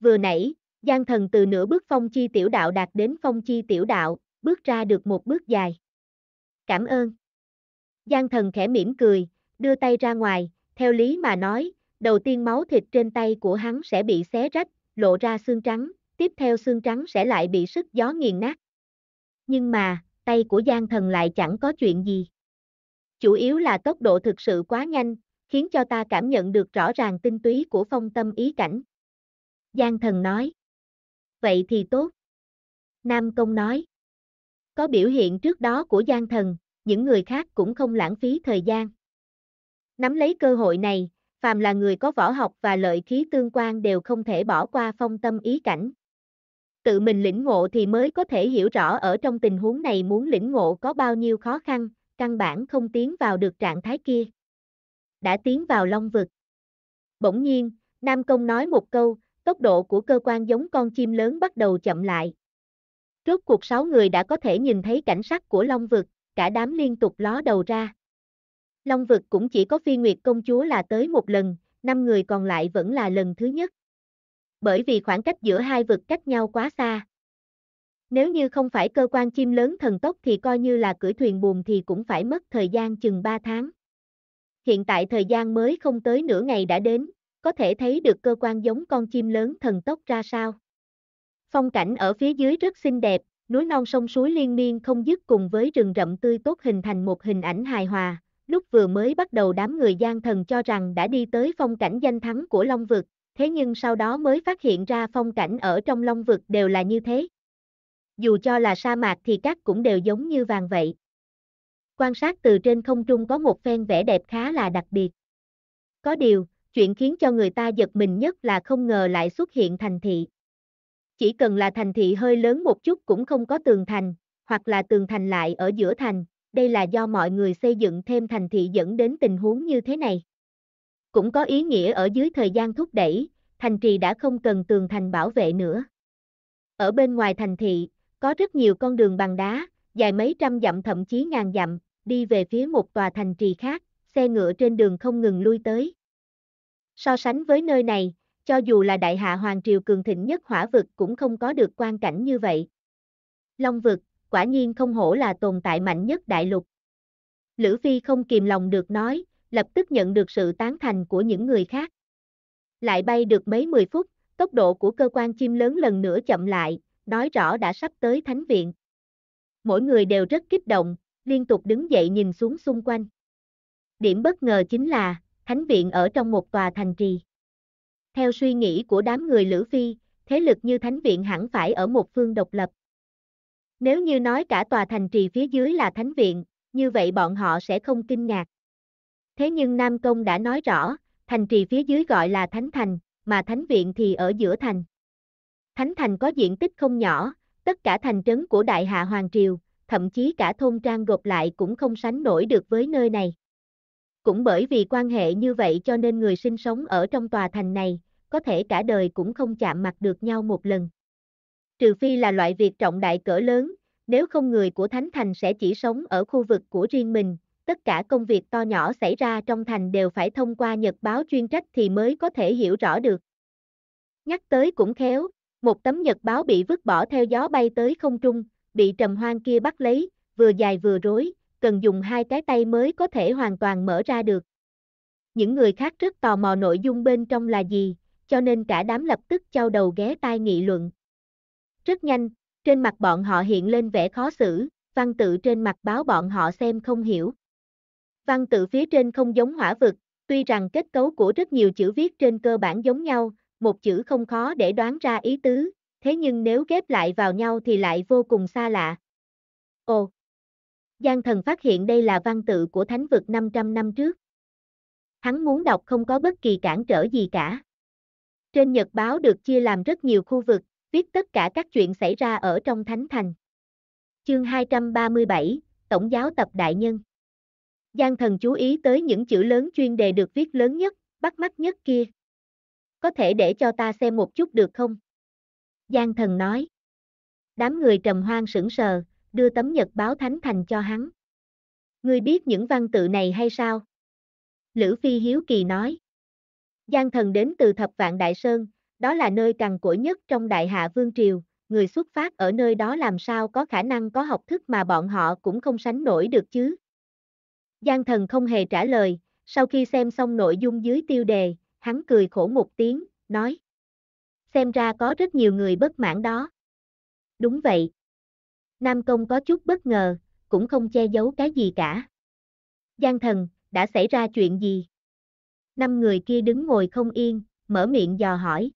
Vừa nãy, Giang thần từ nửa bước phong chi tiểu đạo đạt đến phong chi tiểu đạo, bước ra được một bước dài. Cảm ơn. Giang thần khẽ mỉm cười, đưa tay ra ngoài, theo lý mà nói, đầu tiên máu thịt trên tay của hắn sẽ bị xé rách, lộ ra xương trắng, tiếp theo xương trắng sẽ lại bị sức gió nghiền nát. Nhưng mà, tay của Giang Thần lại chẳng có chuyện gì. Chủ yếu là tốc độ thực sự quá nhanh, khiến cho ta cảm nhận được rõ ràng tinh túy của phong tâm ý cảnh. Giang Thần nói. Vậy thì tốt. Nam Công nói. Có biểu hiện trước đó của Giang Thần, những người khác cũng không lãng phí thời gian. Nắm lấy cơ hội này, phàm là người có võ học và lợi khí tương quan đều không thể bỏ qua phong tâm ý cảnh tự mình lĩnh ngộ thì mới có thể hiểu rõ ở trong tình huống này muốn lĩnh ngộ có bao nhiêu khó khăn, căn bản không tiến vào được trạng thái kia. Đã tiến vào long vực. Bỗng nhiên, Nam Công nói một câu, tốc độ của cơ quan giống con chim lớn bắt đầu chậm lại. Trước cuộc sáu người đã có thể nhìn thấy cảnh sắc của long vực, cả đám liên tục ló đầu ra. Long vực cũng chỉ có phi nguyệt công chúa là tới một lần, năm người còn lại vẫn là lần thứ nhất bởi vì khoảng cách giữa hai vực cách nhau quá xa. Nếu như không phải cơ quan chim lớn thần tốc thì coi như là cưỡi thuyền buồm thì cũng phải mất thời gian chừng 3 tháng. Hiện tại thời gian mới không tới nửa ngày đã đến, có thể thấy được cơ quan giống con chim lớn thần tốc ra sao. Phong cảnh ở phía dưới rất xinh đẹp, núi non sông suối liên miên không dứt cùng với rừng rậm tươi tốt hình thành một hình ảnh hài hòa. Lúc vừa mới bắt đầu đám người gian thần cho rằng đã đi tới phong cảnh danh thắng của Long Vực, thế nhưng sau đó mới phát hiện ra phong cảnh ở trong long vực đều là như thế. Dù cho là sa mạc thì các cũng đều giống như vàng vậy. Quan sát từ trên không trung có một phen vẻ đẹp khá là đặc biệt. Có điều, chuyện khiến cho người ta giật mình nhất là không ngờ lại xuất hiện thành thị. Chỉ cần là thành thị hơi lớn một chút cũng không có tường thành, hoặc là tường thành lại ở giữa thành, đây là do mọi người xây dựng thêm thành thị dẫn đến tình huống như thế này. Cũng có ý nghĩa ở dưới thời gian thúc đẩy, thành trì đã không cần tường thành bảo vệ nữa. Ở bên ngoài thành thị, có rất nhiều con đường bằng đá, dài mấy trăm dặm thậm chí ngàn dặm, đi về phía một tòa thành trì khác, xe ngựa trên đường không ngừng lui tới. So sánh với nơi này, cho dù là đại hạ hoàng triều cường thịnh nhất hỏa vực cũng không có được quan cảnh như vậy. Long vực, quả nhiên không hổ là tồn tại mạnh nhất đại lục. Lữ Phi không kìm lòng được nói, lập tức nhận được sự tán thành của những người khác. Lại bay được mấy mười phút, tốc độ của cơ quan chim lớn lần nữa chậm lại, nói rõ đã sắp tới thánh viện. Mỗi người đều rất kích động, liên tục đứng dậy nhìn xuống xung quanh. Điểm bất ngờ chính là, thánh viện ở trong một tòa thành trì. Theo suy nghĩ của đám người Lữ Phi, thế lực như thánh viện hẳn phải ở một phương độc lập. Nếu như nói cả tòa thành trì phía dưới là thánh viện, như vậy bọn họ sẽ không kinh ngạc. Thế nhưng Nam Công đã nói rõ, thành trì phía dưới gọi là Thánh Thành, mà Thánh Viện thì ở giữa thành. Thánh Thành có diện tích không nhỏ, tất cả thành trấn của Đại Hạ Hoàng Triều, thậm chí cả thôn trang gộp lại cũng không sánh nổi được với nơi này. Cũng bởi vì quan hệ như vậy cho nên người sinh sống ở trong tòa thành này, có thể cả đời cũng không chạm mặt được nhau một lần. Trừ phi là loại việc trọng đại cỡ lớn, nếu không người của Thánh Thành sẽ chỉ sống ở khu vực của riêng mình, tất cả công việc to nhỏ xảy ra trong thành đều phải thông qua nhật báo chuyên trách thì mới có thể hiểu rõ được. Nhắc tới cũng khéo, một tấm nhật báo bị vứt bỏ theo gió bay tới không trung, bị trầm hoang kia bắt lấy, vừa dài vừa rối, cần dùng hai cái tay mới có thể hoàn toàn mở ra được. Những người khác rất tò mò nội dung bên trong là gì, cho nên cả đám lập tức trao đầu ghé tai nghị luận. Rất nhanh, trên mặt bọn họ hiện lên vẻ khó xử, văn tự trên mặt báo bọn họ xem không hiểu. Văn tự phía trên không giống hỏa vực, tuy rằng kết cấu của rất nhiều chữ viết trên cơ bản giống nhau, một chữ không khó để đoán ra ý tứ, thế nhưng nếu ghép lại vào nhau thì lại vô cùng xa lạ. Ồ! Giang thần phát hiện đây là văn tự của thánh vực 500 năm trước. Hắn muốn đọc không có bất kỳ cản trở gì cả. Trên nhật báo được chia làm rất nhiều khu vực, viết tất cả các chuyện xảy ra ở trong thánh thành. Chương 237, Tổng giáo tập đại nhân. Giang thần chú ý tới những chữ lớn chuyên đề được viết lớn nhất, bắt mắt nhất kia. Có thể để cho ta xem một chút được không? Giang thần nói. Đám người trầm hoang sững sờ, đưa tấm nhật báo thánh thành cho hắn. Ngươi biết những văn tự này hay sao? Lữ Phi Hiếu Kỳ nói. Giang thần đến từ Thập Vạn Đại Sơn, đó là nơi cằn cỗi nhất trong Đại Hạ Vương Triều, người xuất phát ở nơi đó làm sao có khả năng có học thức mà bọn họ cũng không sánh nổi được chứ. Giang thần không hề trả lời, sau khi xem xong nội dung dưới tiêu đề, hắn cười khổ một tiếng, nói. Xem ra có rất nhiều người bất mãn đó. Đúng vậy. Nam Công có chút bất ngờ, cũng không che giấu cái gì cả. Giang thần, đã xảy ra chuyện gì? Năm người kia đứng ngồi không yên, mở miệng dò hỏi.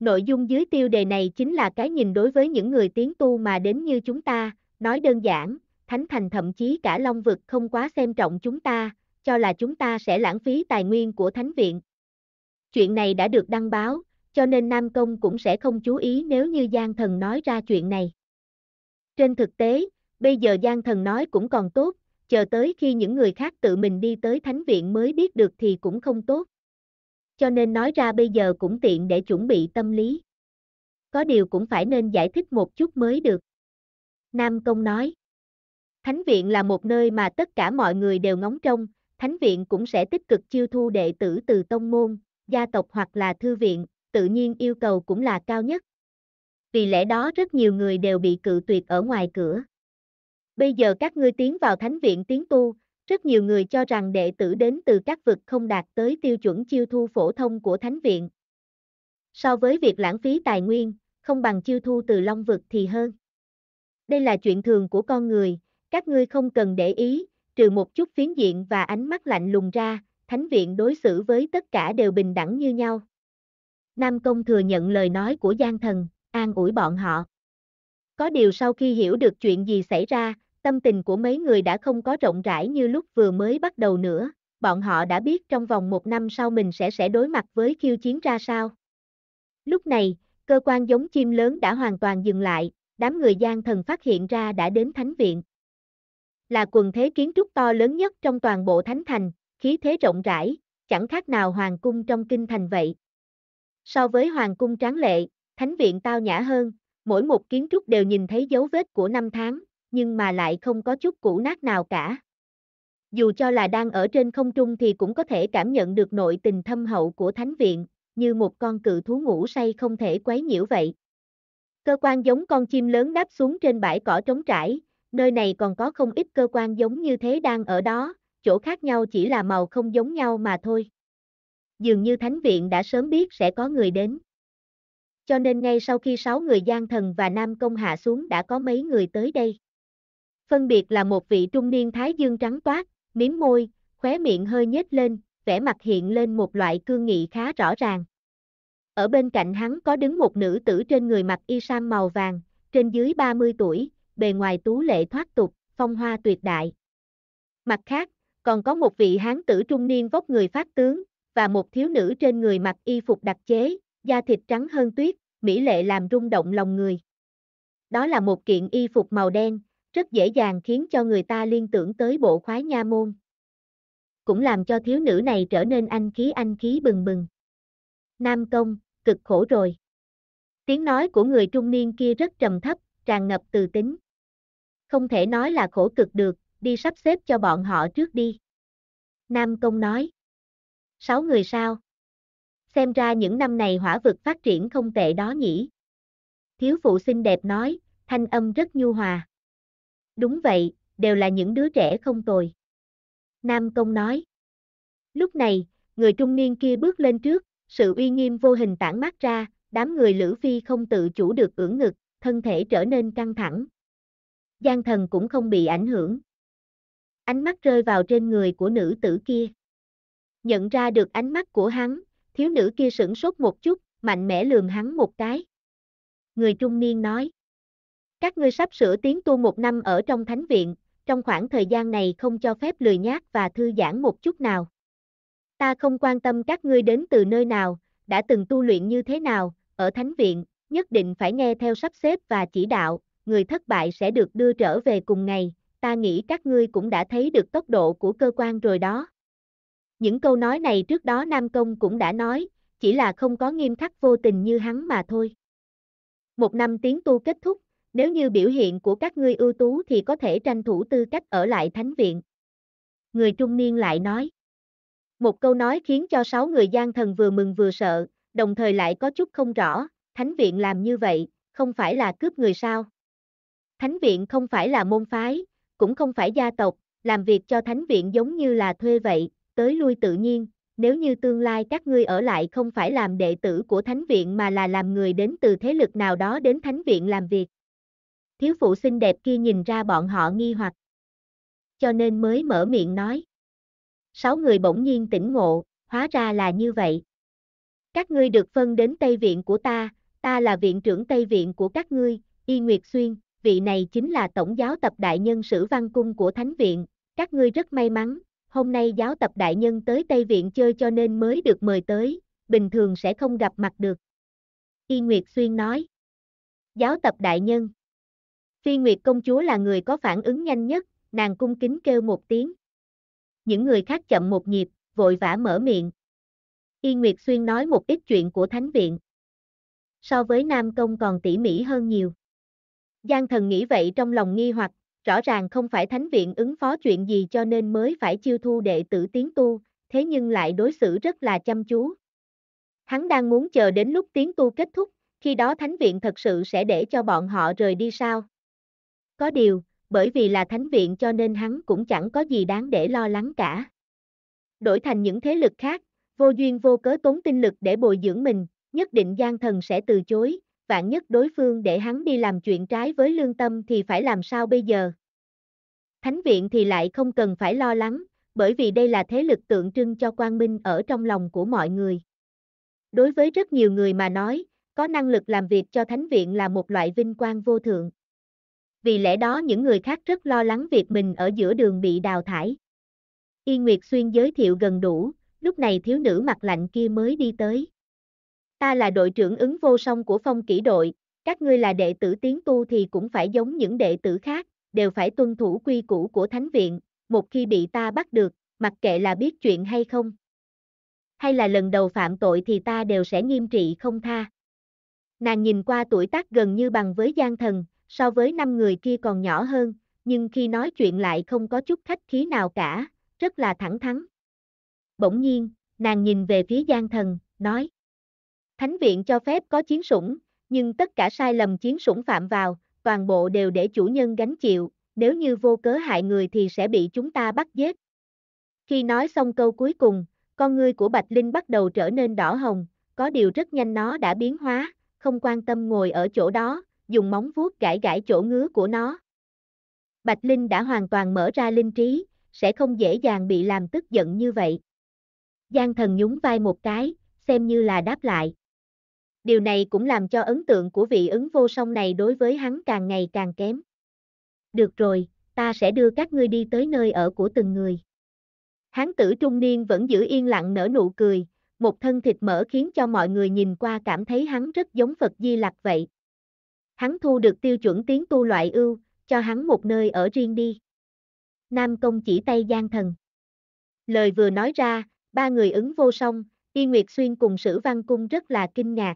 Nội dung dưới tiêu đề này chính là cái nhìn đối với những người tiến tu mà đến như chúng ta, nói đơn giản, Thánh Thành thậm chí cả Long Vực không quá xem trọng chúng ta, cho là chúng ta sẽ lãng phí tài nguyên của Thánh Viện. Chuyện này đã được đăng báo, cho nên Nam Công cũng sẽ không chú ý nếu như Giang Thần nói ra chuyện này. Trên thực tế, bây giờ Giang Thần nói cũng còn tốt, chờ tới khi những người khác tự mình đi tới Thánh Viện mới biết được thì cũng không tốt. Cho nên nói ra bây giờ cũng tiện để chuẩn bị tâm lý. Có điều cũng phải nên giải thích một chút mới được. Nam Công nói. Thánh viện là một nơi mà tất cả mọi người đều ngóng trông, thánh viện cũng sẽ tích cực chiêu thu đệ tử từ tông môn, gia tộc hoặc là thư viện, tự nhiên yêu cầu cũng là cao nhất. Vì lẽ đó rất nhiều người đều bị cự tuyệt ở ngoài cửa. Bây giờ các ngươi tiến vào thánh viện tiến tu, rất nhiều người cho rằng đệ tử đến từ các vực không đạt tới tiêu chuẩn chiêu thu phổ thông của thánh viện. So với việc lãng phí tài nguyên, không bằng chiêu thu từ long vực thì hơn. Đây là chuyện thường của con người, các ngươi không cần để ý, trừ một chút phiến diện và ánh mắt lạnh lùng ra, thánh viện đối xử với tất cả đều bình đẳng như nhau. Nam Công thừa nhận lời nói của Giang Thần, an ủi bọn họ. Có điều sau khi hiểu được chuyện gì xảy ra, tâm tình của mấy người đã không có rộng rãi như lúc vừa mới bắt đầu nữa, bọn họ đã biết trong vòng một năm sau mình sẽ sẽ đối mặt với khiêu chiến ra sao. Lúc này, cơ quan giống chim lớn đã hoàn toàn dừng lại, đám người Giang Thần phát hiện ra đã đến Thánh Viện là quần thế kiến trúc to lớn nhất trong toàn bộ thánh thành, khí thế rộng rãi, chẳng khác nào hoàng cung trong kinh thành vậy. So với hoàng cung tráng lệ, thánh viện tao nhã hơn, mỗi một kiến trúc đều nhìn thấy dấu vết của năm tháng, nhưng mà lại không có chút cũ nát nào cả. Dù cho là đang ở trên không trung thì cũng có thể cảm nhận được nội tình thâm hậu của thánh viện, như một con cự thú ngủ say không thể quấy nhiễu vậy. Cơ quan giống con chim lớn đáp xuống trên bãi cỏ trống trải, nơi này còn có không ít cơ quan giống như thế đang ở đó, chỗ khác nhau chỉ là màu không giống nhau mà thôi. Dường như Thánh viện đã sớm biết sẽ có người đến. Cho nên ngay sau khi sáu người gian thần và nam công hạ xuống đã có mấy người tới đây. Phân biệt là một vị trung niên thái dương trắng toát, miếm môi, khóe miệng hơi nhếch lên, vẻ mặt hiện lên một loại cương nghị khá rõ ràng. Ở bên cạnh hắn có đứng một nữ tử trên người mặc y sam màu vàng, trên dưới 30 tuổi, bề ngoài tú lệ thoát tục, phong hoa tuyệt đại. Mặt khác, còn có một vị hán tử trung niên vóc người phát tướng, và một thiếu nữ trên người mặc y phục đặc chế, da thịt trắng hơn tuyết, mỹ lệ làm rung động lòng người. Đó là một kiện y phục màu đen, rất dễ dàng khiến cho người ta liên tưởng tới bộ khoái nha môn. Cũng làm cho thiếu nữ này trở nên anh khí anh khí bừng bừng. Nam công, cực khổ rồi. Tiếng nói của người trung niên kia rất trầm thấp, tràn ngập từ tính. Không thể nói là khổ cực được, đi sắp xếp cho bọn họ trước đi. Nam Công nói. Sáu người sao? Xem ra những năm này hỏa vực phát triển không tệ đó nhỉ. Thiếu phụ xinh đẹp nói, thanh âm rất nhu hòa. Đúng vậy, đều là những đứa trẻ không tồi. Nam Công nói. Lúc này, người trung niên kia bước lên trước, sự uy nghiêm vô hình tản mát ra, đám người Lữ Phi không tự chủ được ưỡn ngực, thân thể trở nên căng thẳng, gian thần cũng không bị ảnh hưởng. Ánh mắt rơi vào trên người của nữ tử kia. Nhận ra được ánh mắt của hắn, thiếu nữ kia sửng sốt một chút, mạnh mẽ lườm hắn một cái. Người trung niên nói, các ngươi sắp sửa tiến tu một năm ở trong thánh viện, trong khoảng thời gian này không cho phép lười nhác và thư giãn một chút nào. Ta không quan tâm các ngươi đến từ nơi nào, đã từng tu luyện như thế nào, ở thánh viện, nhất định phải nghe theo sắp xếp và chỉ đạo, người thất bại sẽ được đưa trở về cùng ngày, ta nghĩ các ngươi cũng đã thấy được tốc độ của cơ quan rồi đó. Những câu nói này trước đó Nam Công cũng đã nói, chỉ là không có nghiêm khắc vô tình như hắn mà thôi. Một năm tiến tu kết thúc, nếu như biểu hiện của các ngươi ưu tú thì có thể tranh thủ tư cách ở lại thánh viện. Người trung niên lại nói. Một câu nói khiến cho sáu người gian thần vừa mừng vừa sợ, đồng thời lại có chút không rõ, thánh viện làm như vậy, không phải là cướp người sao. Thánh viện không phải là môn phái, cũng không phải gia tộc, làm việc cho thánh viện giống như là thuê vậy, tới lui tự nhiên, nếu như tương lai các ngươi ở lại không phải làm đệ tử của thánh viện mà là làm người đến từ thế lực nào đó đến thánh viện làm việc. Thiếu phụ xinh đẹp kia nhìn ra bọn họ nghi hoặc. Cho nên mới mở miệng nói. Sáu người bỗng nhiên tỉnh ngộ, hóa ra là như vậy. Các ngươi được phân đến Tây Viện của ta, ta là viện trưởng Tây Viện của các ngươi, Y Nguyệt Xuyên, vị này chính là tổng giáo tập đại nhân sử văn cung của Thánh Viện, các ngươi rất may mắn, hôm nay giáo tập đại nhân tới Tây Viện chơi cho nên mới được mời tới, bình thường sẽ không gặp mặt được. Y Nguyệt Xuyên nói. Giáo tập đại nhân. Phi Nguyệt công chúa là người có phản ứng nhanh nhất, nàng cung kính kêu một tiếng. Những người khác chậm một nhịp, vội vã mở miệng. Y Nguyệt Xuyên nói một ít chuyện của Thánh Viện. So với Nam Công còn tỉ mỉ hơn nhiều. Giang thần nghĩ vậy trong lòng nghi hoặc, rõ ràng không phải thánh viện ứng phó chuyện gì cho nên mới phải chiêu thu đệ tử tiến tu, thế nhưng lại đối xử rất là chăm chú. Hắn đang muốn chờ đến lúc tiến tu kết thúc, khi đó thánh viện thật sự sẽ để cho bọn họ rời đi sao? Có điều, bởi vì là thánh viện cho nên hắn cũng chẳng có gì đáng để lo lắng cả. Đổi thành những thế lực khác, vô duyên vô cớ tốn tinh lực để bồi dưỡng mình, nhất định gian thần sẽ từ chối, vạn nhất đối phương để hắn đi làm chuyện trái với lương tâm thì phải làm sao bây giờ? Thánh viện thì lại không cần phải lo lắng, bởi vì đây là thế lực tượng trưng cho quang minh ở trong lòng của mọi người. Đối với rất nhiều người mà nói, có năng lực làm việc cho thánh viện là một loại vinh quang vô thượng. Vì lẽ đó những người khác rất lo lắng việc mình ở giữa đường bị đào thải. Y Nguyệt Xuyên giới thiệu gần đủ, lúc này thiếu nữ mặt lạnh kia mới đi tới. Ta là đội trưởng ứng vô song của phong kỷ đội, các ngươi là đệ tử tiến tu thì cũng phải giống những đệ tử khác, đều phải tuân thủ quy củ của thánh viện, một khi bị ta bắt được, mặc kệ là biết chuyện hay không. Hay là lần đầu phạm tội thì ta đều sẽ nghiêm trị không tha. Nàng nhìn qua tuổi tác gần như bằng với gian thần, so với năm người kia còn nhỏ hơn, nhưng khi nói chuyện lại không có chút khách khí nào cả, rất là thẳng thắn. Bỗng nhiên, nàng nhìn về phía gian thần, nói. Thánh viện cho phép có chiến sủng, nhưng tất cả sai lầm chiến sủng phạm vào, toàn bộ đều để chủ nhân gánh chịu, nếu như vô cớ hại người thì sẽ bị chúng ta bắt giết. Khi nói xong câu cuối cùng, con ngươi của Bạch Linh bắt đầu trở nên đỏ hồng, có điều rất nhanh nó đã biến hóa, không quan tâm ngồi ở chỗ đó, dùng móng vuốt gãi gãi chỗ ngứa của nó. Bạch Linh đã hoàn toàn mở ra linh trí, sẽ không dễ dàng bị làm tức giận như vậy. Giang thần nhún vai một cái, xem như là đáp lại điều này cũng làm cho ấn tượng của vị ứng vô song này đối với hắn càng ngày càng kém. Được rồi, ta sẽ đưa các ngươi đi tới nơi ở của từng người. Hán tử trung niên vẫn giữ yên lặng nở nụ cười, một thân thịt mỡ khiến cho mọi người nhìn qua cảm thấy hắn rất giống Phật Di Lặc vậy. Hắn thu được tiêu chuẩn tiến tu loại ưu, cho hắn một nơi ở riêng đi. Nam công chỉ tay gian thần. Lời vừa nói ra, ba người ứng vô song, Y Nguyệt Xuyên cùng Sử Văn Cung rất là kinh ngạc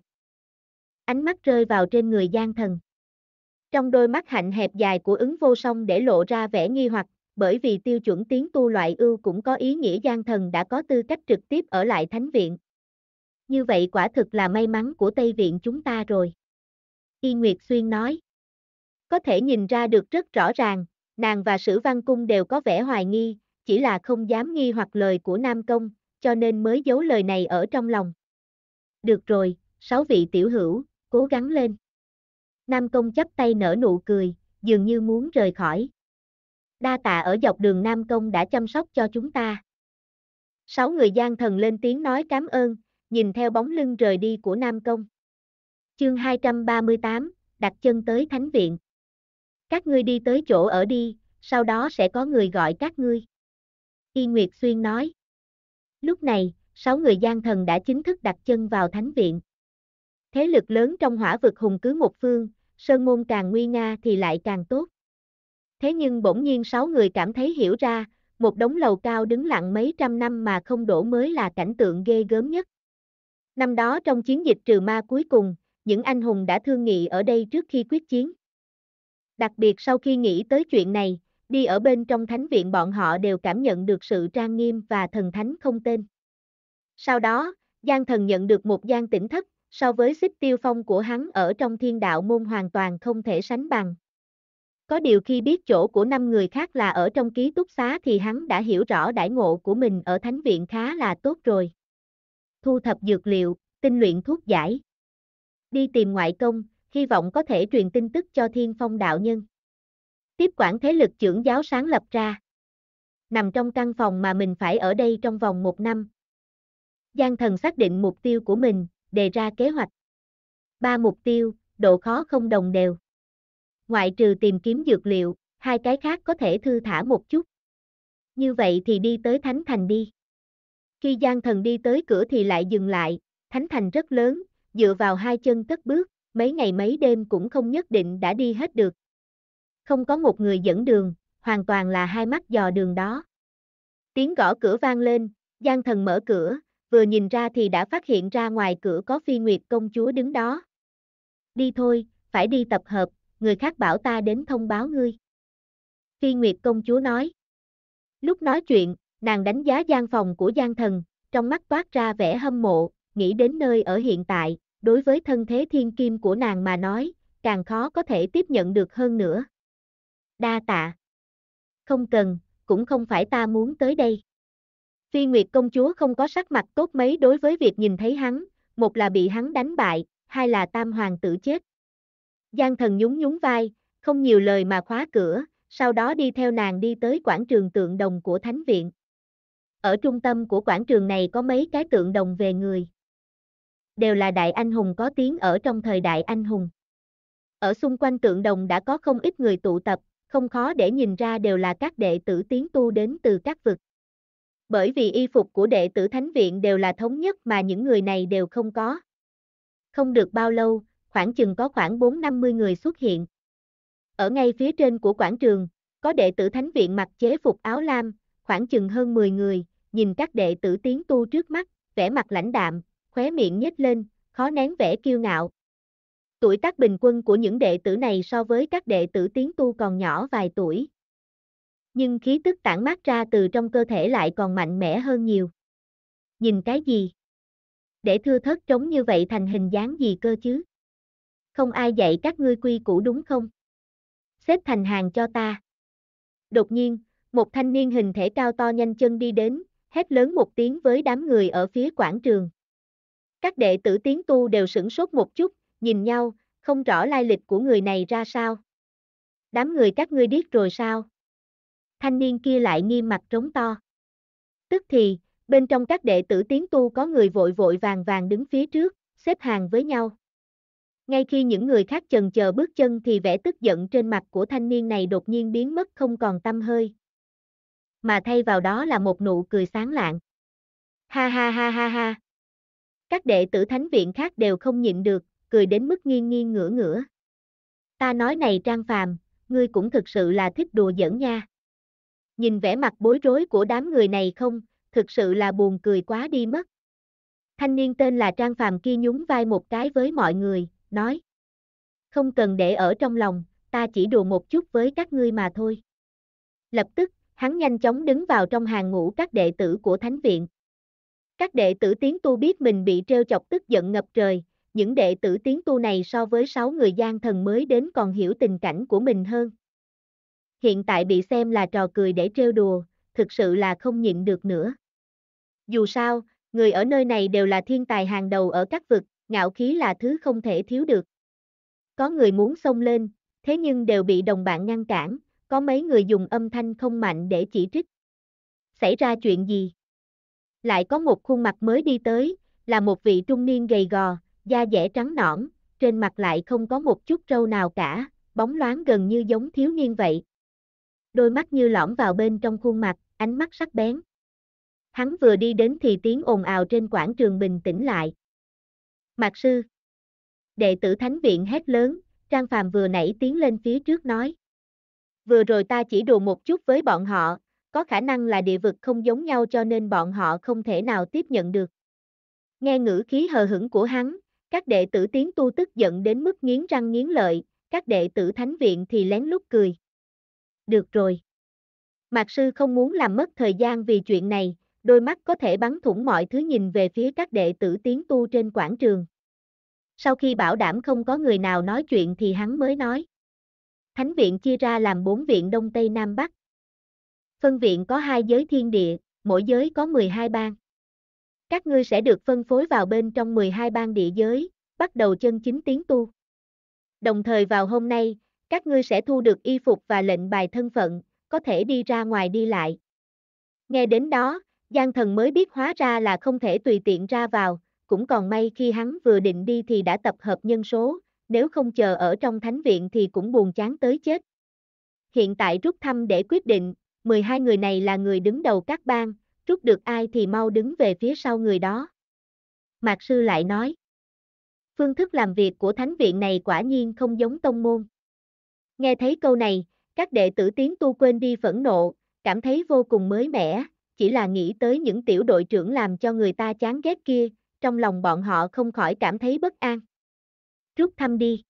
ánh mắt rơi vào trên người gian thần. Trong đôi mắt hạnh hẹp dài của ứng vô song để lộ ra vẻ nghi hoặc, bởi vì tiêu chuẩn tiến tu loại ưu cũng có ý nghĩa gian thần đã có tư cách trực tiếp ở lại thánh viện. Như vậy quả thực là may mắn của Tây Viện chúng ta rồi. Y Nguyệt Xuyên nói. Có thể nhìn ra được rất rõ ràng, nàng và sử văn cung đều có vẻ hoài nghi, chỉ là không dám nghi hoặc lời của Nam Công, cho nên mới giấu lời này ở trong lòng. Được rồi, sáu vị tiểu hữu, cố gắng lên. Nam Công chắp tay nở nụ cười, dường như muốn rời khỏi. Đa tạ ở dọc đường Nam Công đã chăm sóc cho chúng ta. Sáu người gian thần lên tiếng nói cảm ơn, nhìn theo bóng lưng rời đi của Nam Công. Chương 238, đặt chân tới Thánh Viện. Các ngươi đi tới chỗ ở đi, sau đó sẽ có người gọi các ngươi. Y Nguyệt Xuyên nói. Lúc này, sáu người gian thần đã chính thức đặt chân vào Thánh Viện. Thế lực lớn trong hỏa vực hùng cứ một phương, sơn môn càng nguy nga thì lại càng tốt. Thế nhưng bỗng nhiên sáu người cảm thấy hiểu ra, một đống lầu cao đứng lặng mấy trăm năm mà không đổ mới là cảnh tượng ghê gớm nhất. Năm đó trong chiến dịch trừ ma cuối cùng, những anh hùng đã thương nghị ở đây trước khi quyết chiến. Đặc biệt sau khi nghĩ tới chuyện này, đi ở bên trong thánh viện bọn họ đều cảm nhận được sự trang nghiêm và thần thánh không tên. Sau đó, Giang thần nhận được một gian tỉnh thất, so với xích tiêu phong của hắn ở trong thiên đạo môn hoàn toàn không thể sánh bằng. Có điều khi biết chỗ của năm người khác là ở trong ký túc xá thì hắn đã hiểu rõ đại ngộ của mình ở thánh viện khá là tốt rồi. Thu thập dược liệu, tinh luyện thuốc giải. Đi tìm ngoại công, hy vọng có thể truyền tin tức cho thiên phong đạo nhân. Tiếp quản thế lực trưởng giáo sáng lập ra. Nằm trong căn phòng mà mình phải ở đây trong vòng một năm. Giang thần xác định mục tiêu của mình, đề ra kế hoạch. 3. Mục tiêu, độ khó không đồng đều. Ngoại trừ tìm kiếm dược liệu, hai cái khác có thể thư thả một chút. Như vậy thì đi tới Thánh Thành đi. Khi Giang Thần đi tới cửa thì lại dừng lại, Thánh Thành rất lớn, dựa vào hai chân cất bước, mấy ngày mấy đêm cũng không nhất định đã đi hết được. Không có một người dẫn đường, hoàn toàn là hai mắt dò đường đó. Tiếng gõ cửa vang lên, Giang Thần mở cửa, vừa nhìn ra thì đã phát hiện ra ngoài cửa có phi nguyệt công chúa đứng đó. Đi thôi, phải đi tập hợp, người khác bảo ta đến thông báo ngươi. Phi nguyệt công chúa nói. Lúc nói chuyện, nàng đánh giá gian phòng của gian thần, trong mắt toát ra vẻ hâm mộ, nghĩ đến nơi ở hiện tại, đối với thân thế thiên kim của nàng mà nói, càng khó có thể tiếp nhận được hơn nữa. Đa tạ. Không cần, cũng không phải ta muốn tới đây. Phi Nguyệt công chúa không có sắc mặt tốt mấy đối với việc nhìn thấy hắn, một là bị hắn đánh bại, hai là tam hoàng tử chết. Giang thần nhún nhún vai, không nhiều lời mà khóa cửa, sau đó đi theo nàng đi tới quảng trường tượng đồng của Thánh Viện. Ở trung tâm của quảng trường này có mấy cái tượng đồng về người. Đều là đại anh hùng có tiếng ở trong thời đại anh hùng. Ở xung quanh tượng đồng đã có không ít người tụ tập, không khó để nhìn ra đều là các đệ tử tiến tu đến từ các vực bởi vì y phục của đệ tử thánh viện đều là thống nhất mà những người này đều không có. Không được bao lâu, khoảng chừng có khoảng 4-50 người xuất hiện. Ở ngay phía trên của quảng trường, có đệ tử thánh viện mặc chế phục áo lam, khoảng chừng hơn 10 người, nhìn các đệ tử tiến tu trước mắt, vẻ mặt lãnh đạm, khóe miệng nhếch lên, khó nén vẻ kiêu ngạo. Tuổi tác bình quân của những đệ tử này so với các đệ tử tiến tu còn nhỏ vài tuổi, nhưng khí tức tản mát ra từ trong cơ thể lại còn mạnh mẽ hơn nhiều. Nhìn cái gì? Để thưa thất trống như vậy thành hình dáng gì cơ chứ? Không ai dạy các ngươi quy củ đúng không? Xếp thành hàng cho ta. Đột nhiên, một thanh niên hình thể cao to nhanh chân đi đến, hét lớn một tiếng với đám người ở phía quảng trường. Các đệ tử tiến tu đều sửng sốt một chút, nhìn nhau, không rõ lai lịch của người này ra sao. Đám người các ngươi điếc rồi sao? thanh niên kia lại nghiêm mặt trống to. Tức thì, bên trong các đệ tử tiến tu có người vội vội vàng vàng đứng phía trước, xếp hàng với nhau. Ngay khi những người khác chần chờ bước chân thì vẻ tức giận trên mặt của thanh niên này đột nhiên biến mất không còn tâm hơi. Mà thay vào đó là một nụ cười sáng lạng. Ha ha ha ha ha. Các đệ tử thánh viện khác đều không nhịn được, cười đến mức nghiêng nghiêng ngửa ngửa. Ta nói này Trang Phàm, ngươi cũng thực sự là thích đùa giỡn nha nhìn vẻ mặt bối rối của đám người này không, thực sự là buồn cười quá đi mất. Thanh niên tên là Trang Phàm kia nhún vai một cái với mọi người, nói. Không cần để ở trong lòng, ta chỉ đùa một chút với các ngươi mà thôi. Lập tức, hắn nhanh chóng đứng vào trong hàng ngũ các đệ tử của Thánh Viện. Các đệ tử tiến tu biết mình bị treo chọc tức giận ngập trời, những đệ tử tiến tu này so với sáu người gian thần mới đến còn hiểu tình cảnh của mình hơn hiện tại bị xem là trò cười để trêu đùa, thực sự là không nhịn được nữa. Dù sao, người ở nơi này đều là thiên tài hàng đầu ở các vực, ngạo khí là thứ không thể thiếu được. Có người muốn xông lên, thế nhưng đều bị đồng bạn ngăn cản, có mấy người dùng âm thanh không mạnh để chỉ trích. Xảy ra chuyện gì? Lại có một khuôn mặt mới đi tới, là một vị trung niên gầy gò, da dẻ trắng nõn, trên mặt lại không có một chút râu nào cả, bóng loáng gần như giống thiếu niên vậy đôi mắt như lõm vào bên trong khuôn mặt, ánh mắt sắc bén. Hắn vừa đi đến thì tiếng ồn ào trên quảng trường bình tĩnh lại. Mạc sư. Đệ tử thánh viện hét lớn, Trang Phàm vừa nãy tiến lên phía trước nói. Vừa rồi ta chỉ đùa một chút với bọn họ, có khả năng là địa vực không giống nhau cho nên bọn họ không thể nào tiếp nhận được. Nghe ngữ khí hờ hững của hắn, các đệ tử tiến tu tức giận đến mức nghiến răng nghiến lợi, các đệ tử thánh viện thì lén lút cười được rồi. Mạc sư không muốn làm mất thời gian vì chuyện này, đôi mắt có thể bắn thủng mọi thứ nhìn về phía các đệ tử tiến tu trên quảng trường. Sau khi bảo đảm không có người nào nói chuyện thì hắn mới nói. Thánh viện chia ra làm bốn viện Đông Tây Nam Bắc. Phân viện có hai giới thiên địa, mỗi giới có 12 bang. Các ngươi sẽ được phân phối vào bên trong 12 bang địa giới, bắt đầu chân chính tiến tu. Đồng thời vào hôm nay, các ngươi sẽ thu được y phục và lệnh bài thân phận, có thể đi ra ngoài đi lại. Nghe đến đó, Giang thần mới biết hóa ra là không thể tùy tiện ra vào, cũng còn may khi hắn vừa định đi thì đã tập hợp nhân số, nếu không chờ ở trong thánh viện thì cũng buồn chán tới chết. Hiện tại rút thăm để quyết định, 12 người này là người đứng đầu các bang, rút được ai thì mau đứng về phía sau người đó. Mạc sư lại nói, phương thức làm việc của thánh viện này quả nhiên không giống tông môn. Nghe thấy câu này, các đệ tử tiến tu quên đi phẫn nộ, cảm thấy vô cùng mới mẻ, chỉ là nghĩ tới những tiểu đội trưởng làm cho người ta chán ghét kia, trong lòng bọn họ không khỏi cảm thấy bất an. Rút thăm đi.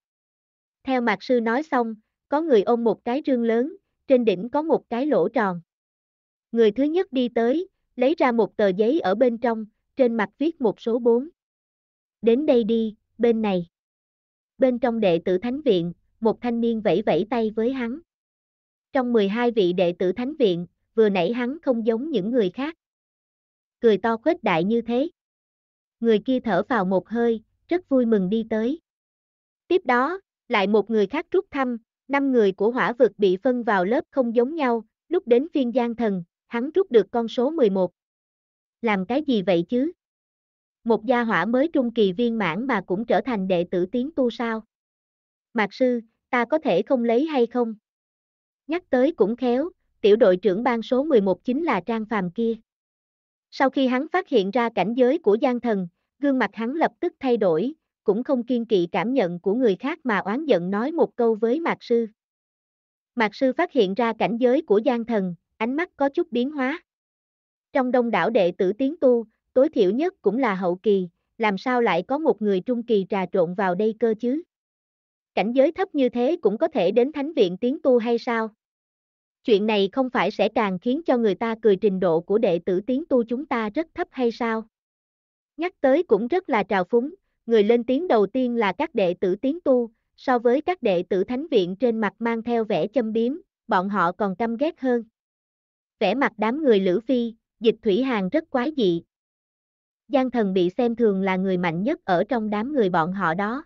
Theo mạc sư nói xong, có người ôm một cái rương lớn, trên đỉnh có một cái lỗ tròn. Người thứ nhất đi tới, lấy ra một tờ giấy ở bên trong, trên mặt viết một số 4. Đến đây đi, bên này. Bên trong đệ tử thánh viện, một thanh niên vẫy vẫy tay với hắn. Trong 12 vị đệ tử thánh viện, vừa nãy hắn không giống những người khác. Cười to khuếch đại như thế. Người kia thở vào một hơi, rất vui mừng đi tới. Tiếp đó, lại một người khác rút thăm, năm người của hỏa vực bị phân vào lớp không giống nhau, lúc đến phiên gian thần, hắn rút được con số 11. Làm cái gì vậy chứ? Một gia hỏa mới trung kỳ viên mãn mà cũng trở thành đệ tử tiến tu sao? Mạc sư, ta có thể không lấy hay không? Nhắc tới cũng khéo, tiểu đội trưởng ban số 11 chính là Trang Phàm kia. Sau khi hắn phát hiện ra cảnh giới của gian thần, gương mặt hắn lập tức thay đổi, cũng không kiên kỵ cảm nhận của người khác mà oán giận nói một câu với Mạc sư. Mạc sư phát hiện ra cảnh giới của gian thần, ánh mắt có chút biến hóa. Trong đông đảo đệ tử tiến tu, tối thiểu nhất cũng là hậu kỳ, làm sao lại có một người trung kỳ trà trộn vào đây cơ chứ? cảnh giới thấp như thế cũng có thể đến thánh viện tiến tu hay sao? Chuyện này không phải sẽ càng khiến cho người ta cười trình độ của đệ tử tiến tu chúng ta rất thấp hay sao? Nhắc tới cũng rất là trào phúng, người lên tiếng đầu tiên là các đệ tử tiến tu, so với các đệ tử thánh viện trên mặt mang theo vẻ châm biếm, bọn họ còn căm ghét hơn. Vẻ mặt đám người Lữ Phi, dịch thủy hàng rất quái dị. Giang thần bị xem thường là người mạnh nhất ở trong đám người bọn họ đó.